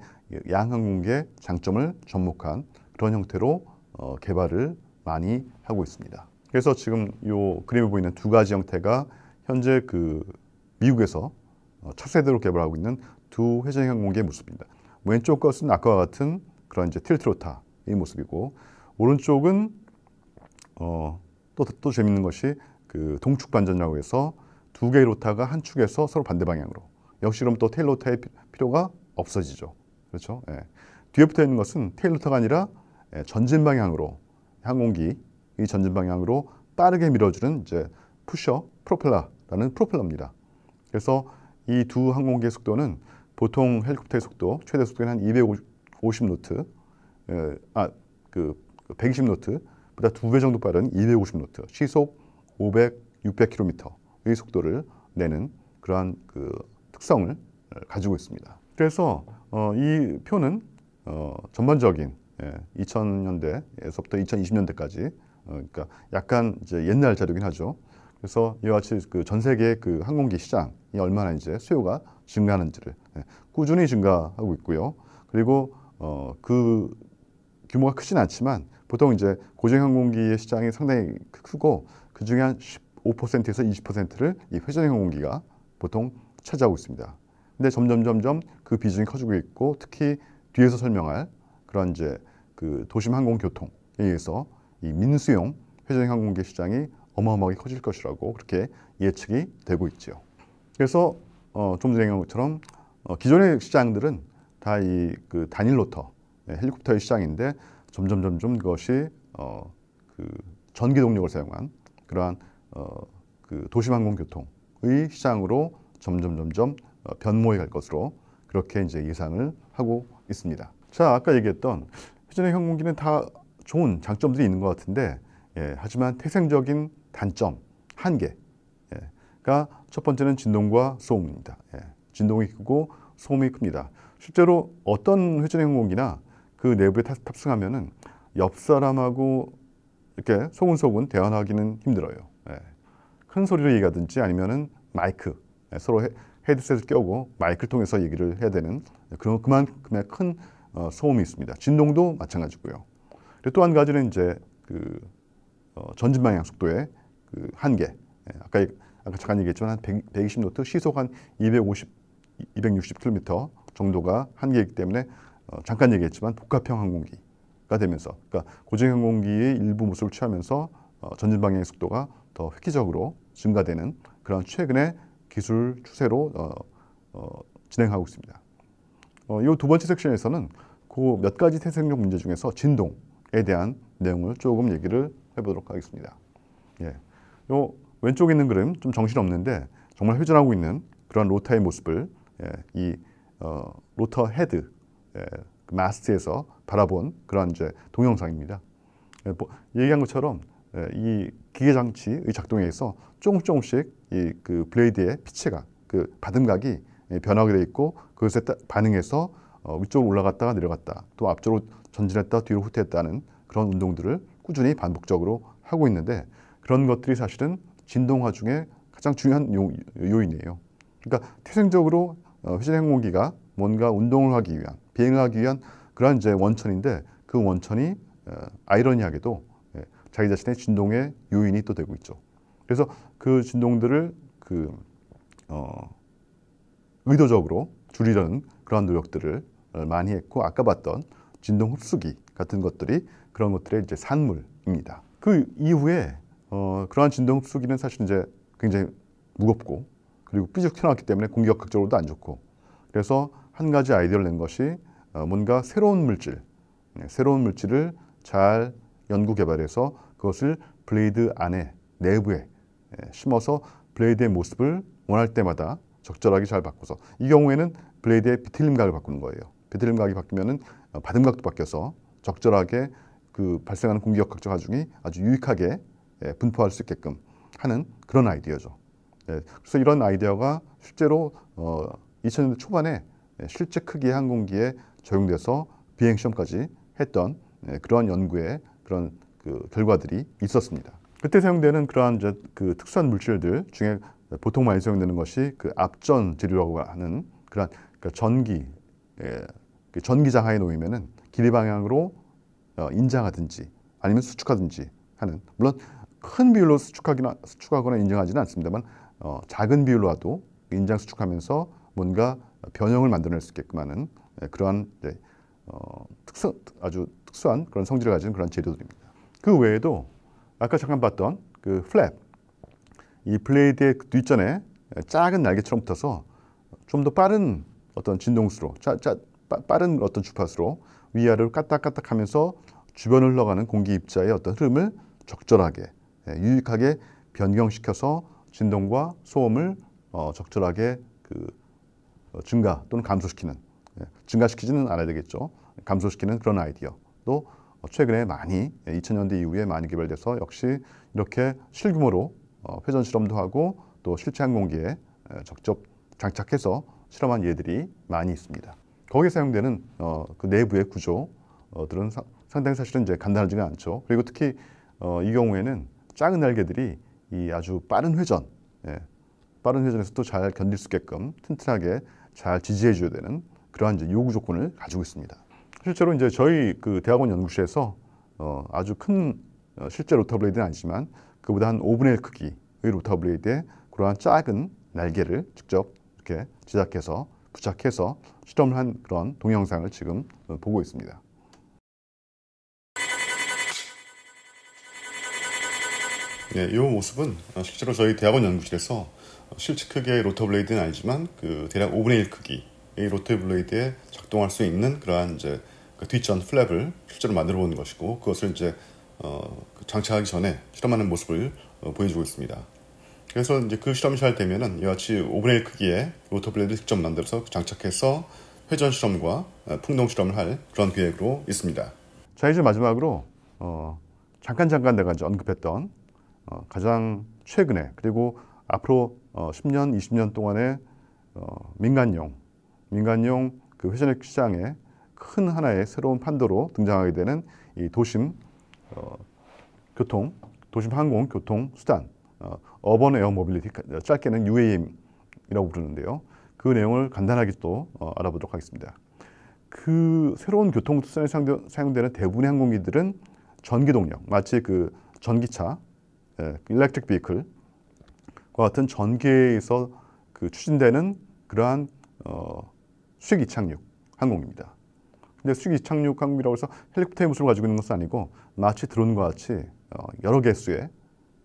양항공기의 장점을 접목한 그런 형태로 어, 개발을 많이 하고 있습니다. 그래서 지금 이 그림에 보이는 두 가지 형태가 현재 그 미국에서 어, 차세대로 개발하고 있는 두 회전항공기의 모습입니다. 왼쪽 것은 아까와 같은 그런 이제 틸트로타의 모습이고 오른쪽은 어, 또, 또 재밌는 것이 그 동축 반전이라고 해서 두 개의 로타가 한 축에서 서로 반대 방향으로 역시 그럼 또 테일 로타의 필요가 없어지죠. 그렇죠? 예. 뒤에 붙어 있는 것은 테일 로타가 아니라 예, 전진 방향으로 항공기 이 전진 방향으로 빠르게 밀어주는 이제 푸셔 프로펠러라는 프로펠러입니다. 그래서 이 두 항공기의 속도는 보통 헬리콥터의 속도 최대 속도는 한 250 노트 예, 아그 120노트보다 두 배 정도 빠른 250노트, 시속 500, 600km의 속도를 내는 그러한 그 특성을 어, 가지고 있습니다. 그래서 어, 이 표는 어, 전반적인 예, 2000년대에서부터 2020년대까지 어, 그러니까 약간 이제 옛날 자료긴 하죠. 그래서 이와 같이 그전 세계 그 항공기 시장이 얼마나 이제 수요가 증가하는지를 예, 꾸준히 증가하고 있고요. 그리고 어, 그 규모가 크진 않지만 보통 이제 고증 항공기의 시장이 상당히 크고 그 중에 한 15%에서 20%를 이회전 항공기가 보통 차지하고 있습니다. 근데 점점 점점 그 비중이 커지고 있고 특히 뒤에서 설명할 그런 이제 그 도심 항공 교통에 의해서 이 민수용 회전 항공기 시장이 어마어마하게 커질 것이라고 그렇게 예측이 되고 있지요. 그래서 어, 좀 전에 얘기한 것처럼 어, 기존의 시장들은 다 이 그 단일 로터 네, 헬리콥터의 시장인데 점점 점점 그것이 어, 그 전기 동력을 사용한 그러한 어, 그 도심 항공 교통의 시장으로 점점 점점 어, 변모해 갈 것으로 그렇게 이제 예상을 하고 있습니다. 자, 아까 얘기했던 회전의 항공기는 다 좋은 장점들이 있는 것 같은데 예, 하지만 태생적인 단점, 한계 가첫 번째는 진동과 소음입니다. 예, 진동이 크고 소음이 큽니다. 실제로 어떤 회전의 항공기나 그 내부에 탑승하면은 옆 사람하고 이렇게 소근소근 대화하기는 힘들어요. 예. 큰 소리로 얘기하든지 아니면은 마이크 예, 서로 헤, 헤드셋을 껴고 마이크를 통해서 얘기를 해야 되는 그런 그만큼의 큰 어, 소음이 있습니다. 진동도 마찬가지고요. 또 한 가지는 이제 그 어, 전진 방향 속도의 그 한계. 예, 아까 아까 잠깐 얘기했지만 한 120노트 시속 한 250, 260km 정도가 한계이기 때문에 어, 잠깐 얘기했지만 복합형 항공기가 되면서 그러니까 고증 항공기의 일부 모습을 취하면서 어, 전진 방향의 속도가 더 획기적으로 증가되는 그런 최근의 기술 추세로 어, 어, 진행하고 있습니다. 어, 이두 번째 섹션에서는 그몇 가지 태생력 문제 중에서 진동에 대한 내용을 조금 얘기를 해보도록 하겠습니다. 예, 요 왼쪽에 있는 그림 좀 정신없는데 정말 회전하고 있는 그런 로터의 모습을 예, 이 어, 로터 헤드 예, 그 마스트에서 바라본 그런 이제 동영상입니다. 예, 뭐, 얘기한 것처럼 예, 이 기계 장치의 작동에 의해서 조금 조금씩 이 그 블레이드의 피치가 그 받음각이 예, 변하게돼 있고 그것에 반응해서 어, 위쪽으로 올라갔다가 내려갔다 또 앞쪽으로 전진했다 뒤로 후퇴했다는 그런 운동들을 꾸준히 반복적으로 하고 있는데 그런 것들이 사실은 진동화 중에 가장 중요한 요, 요 인이에요 그러니까 태생적으로 어, 회전 항공기가 뭔가 운동을 하기 위한 비행을 하기 위한 그러한 이제 원천인데 그 원천이 어, 아이러니하게도 예, 자기 자신의 진동의 요인이 또 되고 있죠. 그래서 그 진동들을 그 어, 의도적으로 줄이려는 그러한 노력들을 어, 많이 했고 아까 봤던 진동 흡수기 같은 것들이 그런 것들의 이제 산물입니다. 그 이후에 어, 그러한 진동 흡수기는 사실 이제 굉장히 무겁고 그리고 삐죽 튀어나왔기 때문에 공격학적으로도 안 좋고 그래서 한 가지 아이디어를 낸 것이 어, 뭔가 새로운 물질, 예, 새로운 물질을 잘 연구 개발해서 그것을 블레이드 안에 내부에 예, 심어서 블레이드의 모습을 원할 때마다 적절하게 잘 바꿔서 이 경우에는 블레이드의 비틀림각을 바꾸는 거예요. 비틀림각이 바뀌면은 어, 바듬각도 바뀌어서 적절하게 그 발생하는 공기역 각적 하중이 아주 유익하게 예, 분포할 수 있게끔 하는 그런 아이디어죠. 그래서 이런 아이디어가 실제로 2000년대 어, 초반에 예, 실제 크기의 항공기에 적용돼서 비행 시험까지 했던 예, 그런 연구의 그런 그 결과들이 있었습니다. 그때 사용되는 그러한 이제 그 특수한 물질들 중에 보통 많이 사용되는 것이 그 압전 재료라고 하는 그런 그러니까 전기 예, 그 전기장하에 놓이면은 길이 방향으로 어, 인장하든지 아니면 수축하든지 하는 물론 큰 비율로 수축하기나 수축하거나 인정하지는 않습니다만 어, 작은 비율로 와도 인장 수축하면서 뭔가 변형을 만들어낼 수 있게끔 하는 예, 그러한 어, 특수, 아주 특수한 그런 성질을 가진 그런 재료들입니다. 그 외에도 아까 잠깐 봤던 그 플랩 이 블레이드의 그 뒷전에 예, 작은 날개처럼 붙어서 좀 더 빠른 어떤 진동수로 짜, 짜, 빠, 른 어떤 주파수로 위아래로 까딱까딱 하면서 주변을 흘러가는 공기 입자의 어떤 흐름을 적절하게 예, 유익하게 변경시켜서 진동과 소음을 어, 적절하게 그 어, 증가 또는 감소시키는 예, 증가시키지는 않아야 되겠죠. 감소시키는 그런 아이디어도 어, 최근에 많이 2000년대 예, 이후에 많이 개발돼서 역시 이렇게 실규모로 어, 회전 실험도 하고 또 실체 항공기에 직접 장착해서 실험한 예들이 많이 있습니다. 거기에 사용되는 그 내부의 구조들은 상당히 사실은 이제 간단하지가 않죠. 그리고 특히 이 경우에는 작은 날개들이 이 아주 빠른 회전, 예, 빠른 회전에서도 잘 견딜 수 있게끔 튼튼하게 잘 지지해 줘야 되는 그러한 이제 요구 조건을 가지고 있습니다. 실제로 이제 저희 그 대학원 연구실에서 어, 아주 큰 어, 실제 로터블레이드는 아니지만 그보다 한 5분의 1 크기의 로터블레이드에 그러한 작은 날개를 직접 이렇게 제작해서 부착해서 실험을 한 그런 동영상을 지금 어, 보고 있습니다. 예, 이 모습은 실제로 저희 대학원 연구실에서 실체 크기의 로터 블레이드는 아니지만 그 대략 5분의 1 크기의 로터 블레이드에 작동할 수 있는 그러한 이제 그 뒷전 플랩을 실제로 만들어 보는 것이고 그것을 이제 어, 그 장착하기 전에 실험하는 모습을 어, 보여주고 있습니다. 그래서 이제 그 실험이 잘 되면은 이와 같이 5분의 1 크기의 로터 블레이드 직접 만들어서 장착해서 회전 실험과 어, 풍동 실험을 할 그런 계획으로 있습니다. 자 이제 마지막으로 어, 잠깐 잠깐 내가 이제 언급했던 어, 가장 최근에 그리고 앞으로 어, 10년, 20년 동안의 어, 민간용, 민간용 그 회전액 시장에 큰 하나의 새로운 판도로 등장하게 되는 이 도심 어, 교통, 도심 항공 교통 수단, 어, 어번 에어 모빌리티, 어, 짧게는 UAM이라고 부르는데요. 그 내용을 간단하게 또 어, 알아보도록 하겠습니다. 그 새로운 교통 수단에 사용되는 대부분의 항공기들은 전기 동력, 마치 그 전기차, 예, electric vehicle, 같은 전개에서 그 추진되는 그러한 어, 수익 이착륙 항공입니다. 근데 수익 이착륙 항공이라고 해서 헬리콥터의 모습을 가지고 있는 것은 아니고 마치 드론과 같이 어, 여러 개수의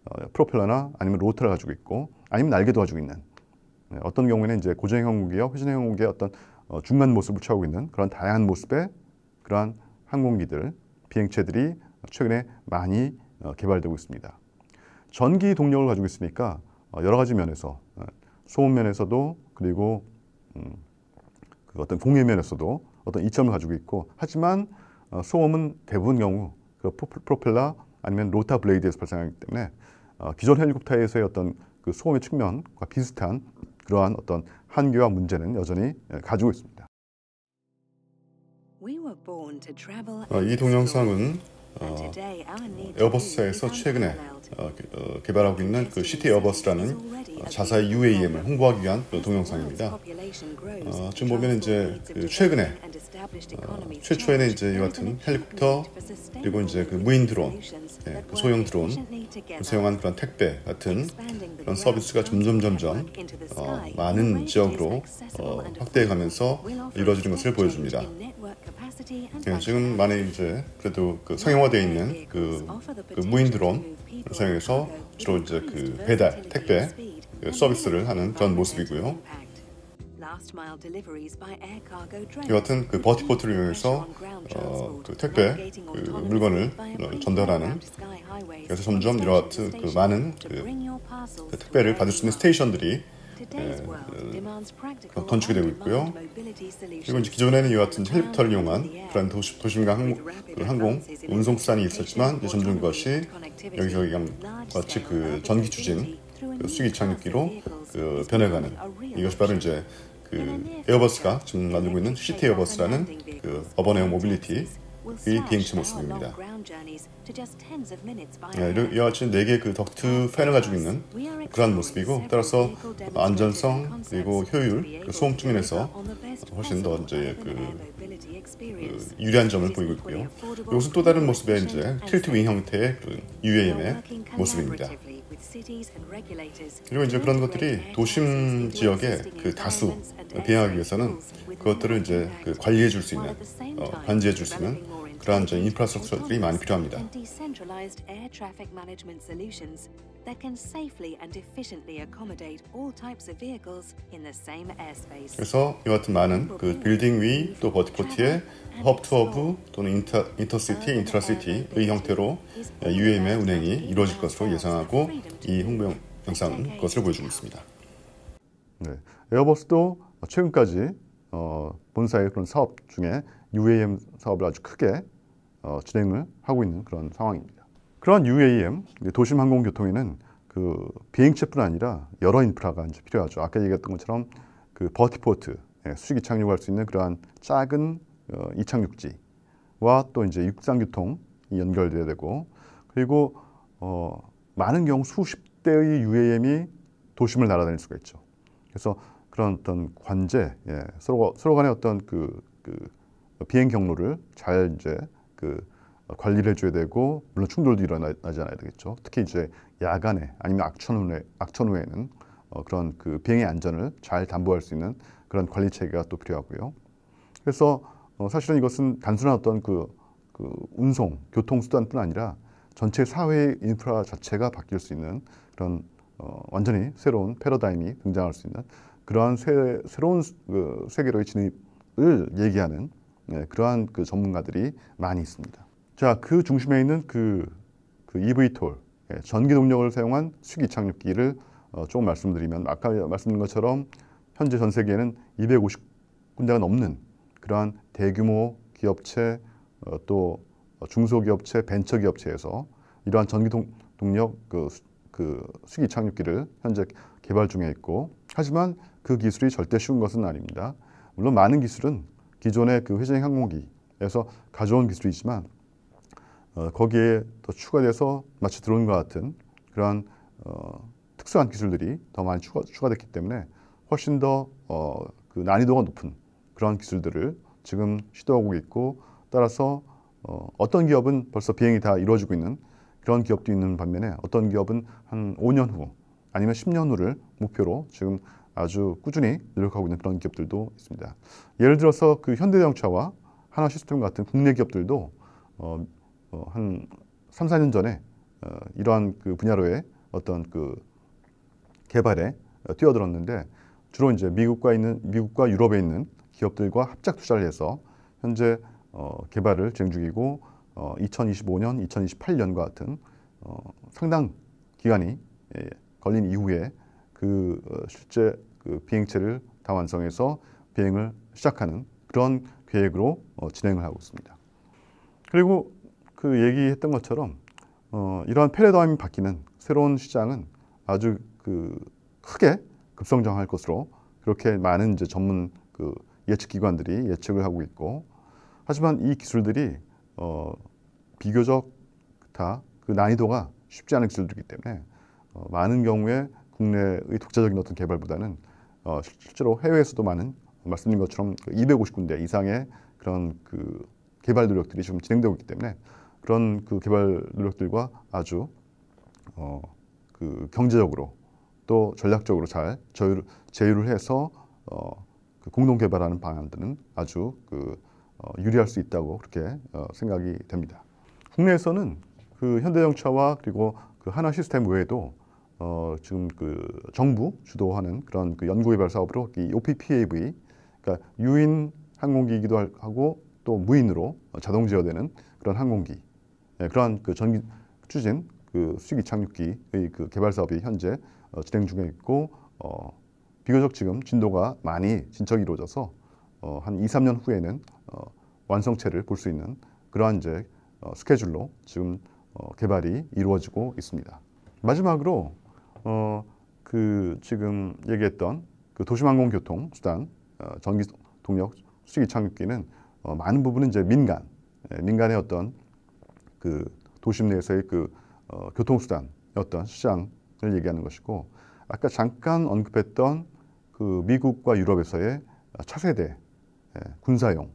어, 프로펠러나 아니면 로터를 가지고 있고 아니면 날개도 가지고 있는 네, 어떤 경우에는 이제 고정형 항공기와 회전형 항공기의 어떤 어, 중간 모습을 취하고 있는 그런 다양한 모습의 그러한 항공기들, 비행체들이 최근에 많이 어, 개발되고 있습니다. 전기 동력을 가지고 있으니까 어, 여러 가지 면에서 어, 소음 면에서도 그리고 음, 그 어떤 공예 면에서도 어떤 이점을 가지고 있고 하지만 어, 소음은 대부분 경우 그 프로펠러 아니면 로타 블레이드에서 발생하기 때문에 기존 헬리콥터에서의 어떤 그 소음의 측면과 비슷한 그러한 어떤 한계와 문제는 여전히 예, 가지고 있습니다. 아, 이 동영상은 어, 에어버스에서 최근에 어, 그, 어, 개발하고 있는 그 시티 에어버스라는 자사의 UAM을 홍보하기 위한 그 동영상입니다. 어, 지금 보면 이제 그 최근에 어, 최초에는 이제 이 같은 헬리콥터 그리고 이제 그 무인 드론, 네, 그 소형 드론 사용한 그런 택배 같은 그런 서비스가 점점 점점 어, 많은 지역으로 어, 확대해가면서 이루어지는 것을 보여줍니다. 예, 지금 만에 이제 그래도 그 상용화되어 있는 그, 그 무인 드론 을 사용해서 주로 이제 그 배달, 택배 그 서비스를 하는 그런 모습이고요. 여하튼 그 버티포트를 이용해서 어, 그 택배 그 물건을 어, 전달하는 그래서 점점 이와 같은 그 많은 그 택배를 받을 수 있는 스테이션들이 어, 건축이 되고 있고요. 그리고 이제 기존에는 이와 같은 헬리터를 이용한 그런 도시, 도심과 항공, 운송수단이 있었지만 이제 점점 그것이 여기저기 같이 그 전기 추진, 그 수기 착륙기로 그 변해가는 이것이 바로 이제 그 에어버스가 지금 만들고 있는 시티 에어버스라는 그 어버네어 모빌리티 이 비행체 모습입니다. 예, 여하튼 4개의그 덕트 팬을 가지고 있는 그런 모습이고 따라서 안전성 그리고 효율, 그소음측 면에서 훨씬 더 이제 그, 그 유리한 점을 보이고 있고요. 이것은 또 다른 모습의 이제 틸트 윙 형태의 그 UAM의 모습입니다. 그리고 이제 그런 것들이 도심 지역의 그 다수 비행하기 위해서는 그것들을 이제 그 관리해 줄 수 있는 어, 관제해 줄 수 있는 그러한 인프라스트럭처들이 많이 필요합니다. 그래서 이와 같은 많은 그 빌딩 위 또 버티포티의 허브투허브 또는 인터, 인터시티, 인트라시티의 형태로 UM의 예, 운행이 이루어질 것으로 예상하고 이 홍보 영상 것을 보여주고 있습니다. 네, 에어버스도 최근까지 어, 본사의 그런 사업 중에 UAM 사업을 아주 크게 어, 진행을 하고 있는 그런 상황입니다. 그러한 UAM, 도심 항공교통에는 그 비행체뿐 아니라 여러 인프라가 이제 필요하죠. 아까 얘기했던 것처럼 그 버티포트, 예, 수직 이착륙할 수 있는 그러한 작은 어, 이착륙지와 또 이제 육상교통이 연결돼야 되고 그리고 어, 많은 경우 수십 대의 UAM이 도심을 날아다닐 수가 있죠. 그래서 그런 어떤 관제, 예, 서로 서로 간의 어떤 그, 그 비행 경로를 잘 이제 그 관리를 해줘야 되고 물론 충돌도 일어나지 않아야 되겠죠. 특히 이제 야간에 아니면 악천 후에 악천 후에는 어, 그런 그 비행의 안전을 잘 담보할 수 있는 그런 관리 체계가 또 필요하고요. 그래서 어, 사실은 이것은 단순한 어떤 그, 그 운송 교통 수단뿐 아니라 전체 사회 인프라 자체가 바뀔 수 있는 그런 어, 완전히 새로운 패러다임이 등장할 수 있는 그러한 새, 새로운 그 세계로의 진입을 얘기하는 네, 그러한 그 전문가들이 많이 있습니다. 자, 그 중심에 있는 그, 그 EV톨, 예, 전기 동력을 사용한 수기착륙기를 어, 조금 말씀드리면 아까 말씀드린 것처럼 현재 전 세계에는 250군데가 넘는 그러한 대규모 기업체 어, 또 중소기업체, 벤처기업체에서 이러한 전기 동, 동력 그, 그 수기 착륙기를 현재 개발 중에 있고 하지만 그 기술이 절대 쉬운 것은 아닙니다. 물론 많은 기술은 기존의 그 회생 항공기에서 가져온 기술이지만 어, 거기에 더 추가돼서 마치 드론과 같은 그러한 어, 특수한 기술들이 더 많이 추가, 추가됐기 때문에 훨씬 더 어, 그 난이도가 높은 그런 기술들을 지금 시도하고 있고 따라서 어, 어떤 기업은 벌써 비행이 다 이루어지고 있는 그런 기업도 있는 반면에 어떤 기업은 한 5년 후 아니면 10년 후를 목표로 지금 아주 꾸준히 노력하고 있는 그런 기업들도 있습니다. 예를 들어서 그 현대자동차와 하나시스템 같은 국내 기업들도 어, 어, 한 3, 4년 전에 어, 이러한 그 분야로의 어떤 그 개발에 어, 뛰어들었는데 주로 이제 미국과 있는 미국과 유럽에 있는 기업들과 합작 투자를 해서 현재 어, 개발을 진행 중이고 어, 2025년, 2028년과 같은 어, 상당 기간이 예, 걸린 이후에 그 어, 실제 그 비행체를 다 완성해서 비행을 시작하는 그런 계획으로 어, 진행을 하고 있습니다. 그리고 그 얘기했던 것처럼 어, 이러한 패러다임이 바뀌는 새로운 시장은 아주 그 크게 급성장할 것으로 그렇게 많은 이제 전문 그 예측 기관들이 예측을 하고 있고 하지만 이 기술들이 어, 비교적 다그 난이도가 쉽지 않은 기술들이기 때문에 어, 많은 경우에 국내의 독자적인 어떤 개발보다는 어, 실제로 해외에서도 많은 말씀드린 것처럼 250군데 그 이상의 그런 그 개발 노력들이 지금 진행되고 있기 때문에 그런 그 개발 노력들과 아주 어, 그 경제적으로 또 전략적으로 잘 저유, 제휴를 해서 어, 그 공동 개발하는 방안들은 아주 그 어, 유리할 수 있다고 그렇게 어, 생각이 됩니다. 국내에서는 그현대정차와 그리고 그 하나 시스템 외에도 어, 지금 그 정부 주도하는 그런 그 연구개발 사업으로 이 OPPAV 그러니까 유인 항공기이기도 하고 또 무인으로 자동 제어되는 그런 항공기 예, 그러한 그 전기 추진 그 수직 이착륙기의 그 개발 사업이 현재 어, 진행 중에 있고 어, 비교적 지금 진도가 많이 진척이 이루어져서 어, 한 2, 3년 후에는 어, 완성체를 볼 수 있는 그러한 이제 어, 스케줄로 지금 어, 개발이 이루어지고 있습니다. 마지막으로 어, 그 지금 얘기했던 그 도심항공 교통 수단 어, 전기 동력 수직 이착륙기는 어, 많은 부분은 이제 민간 예, 민간의 어떤 그 도심 내에서의 그 어, 교통수단 의 어떤 시장을 얘기하는 것이고 아까 잠깐 언급했던 그 미국과 유럽에서의 차세대 예, 군사용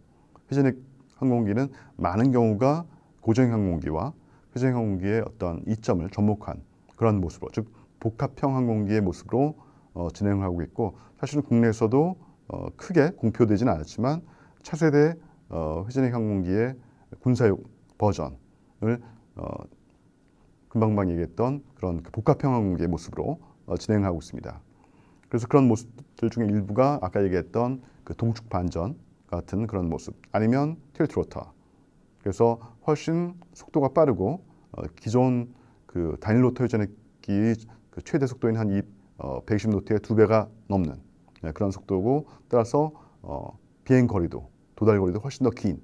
회전익 항공기는 많은 경우가 고정 항공기와 회전 항공기의 어떤 이점을 접목한 그런 모습으로 즉 복합형 항공기의 모습으로 어, 진행하고 있고 사실은 국내에서도 어, 크게 공표되지는 않았지만 차세대 어, 회전익 항공기의 군사용 버전을 어, 금방방 얘기했던 그런 그 복합형 항공기의 모습으로 어, 진행하고 있습니다. 그래서 그런 모습들 중에 일부가 아까 얘기했던 그 동축 반전 같은 그런 모습 아니면 틸트로터 그래서 훨씬 속도가 빠르고 어, 기존 그 단일로터 회전익기 그 최대 속도인 한 어, 120노트의 두 배가 넘는 네, 그런 속도고 따라서 어, 비행 거리도 도달 거리도 훨씬 더 긴.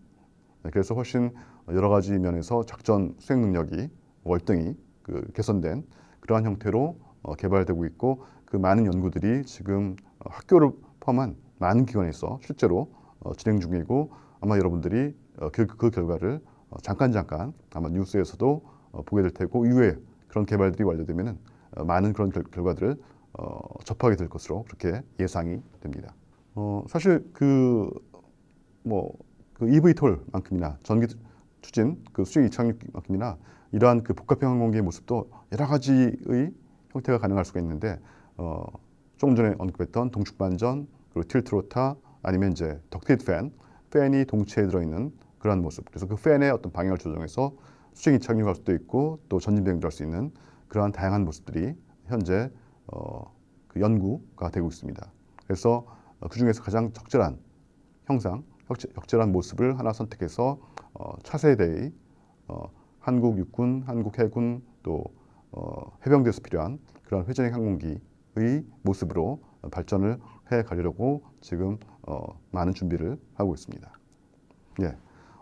네, 그래서 훨씬 여러 가지 면에서 작전 수행 능력이 월등히 그 개선된 그러한 형태로 어, 개발되고 있고 그 많은 연구들이 지금 학교를 포함한 많은 기관에서 실제로 어, 진행 중이고 아마 여러분들이 어, 그, 그 결과를 어, 잠깐 잠깐 아마 뉴스에서도 어, 보게 될 테고 이후에 그런 개발들이 완료되면은 어, 많은 그런 결, 과들을 어, 접하게 될 것으로 그렇게 예상이 됩니다. 어, 사실 그, 뭐, 그 EV톨만큼이나 전기 추진, 그 수직 이착륙만큼이나 이러한 그 복합형 항공기의 모습도 여러 가지의 형태가 가능할 수가 있는데 어, 조금 전에 언급했던 동축반전, 그리고 틸트로타, 아니면 이제 덕티드 팬, 팬이 동체에 들어있는 그러한 모습. 그래서 그 팬의 어떤 방향을 조정해서 수직 이착륙할 수도 있고 또 전진 비행도 할 수 있는 그러한 다양한 모습들이 현재 어, 그 연구가 되고 있습니다. 그래서 어, 그 중에서 가장 적절한 형상, 역제, 적절한 모습을 하나 선택해서 어, 차세대의 어, 한국 육군, 한국 해군 또 어, 해병대에서 필요한 그런 회전형 항공기의 모습으로 발전을 해 가려고 지금 어, 많은 준비를 하고 있습니다. 예,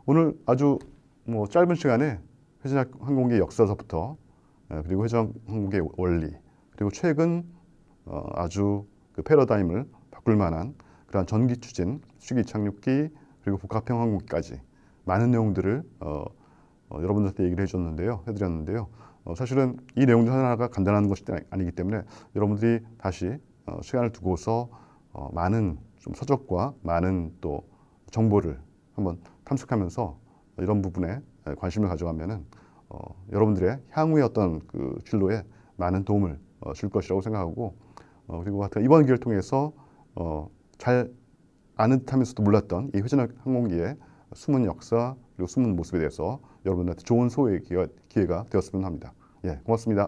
오늘 아주 뭐 짧은 시간에 회전 항공기 역사서부터 어, 그리고 회전 항목의 원리 그리고 최근 어, 아주 그 패러다임을 바꿀 만한 그러한 전기 추진, 수기 착륙기 그리고 복합형 항공기까지 많은 내용들을 어, 어, 여러분들한테 얘기를 해줬는데요, 해드렸는데요. 어, 사실은 이 내용들 하나가 간단한 것이 아니기 때문에 여러분들이 다시 어, 시간을 두고서 어, 많은 좀 서적과 많은 또 정보를 한번 탐색하면서 이런 부분에 관심을 가져가면은 어, 여러분들의 향후의 어떤 그 진로에 많은 도움을 어, 줄 것이라고 생각하고 어, 그리고 하여튼 이번 기회를 통해서 어, 잘 아는 듯하면서도 몰랐던 이 회전 항공기의 숨은 역사 그리고 숨은 모습에 대해서 여러분한테 좋은 소외 기회가 되었으면 합니다. 예, 고맙습니다.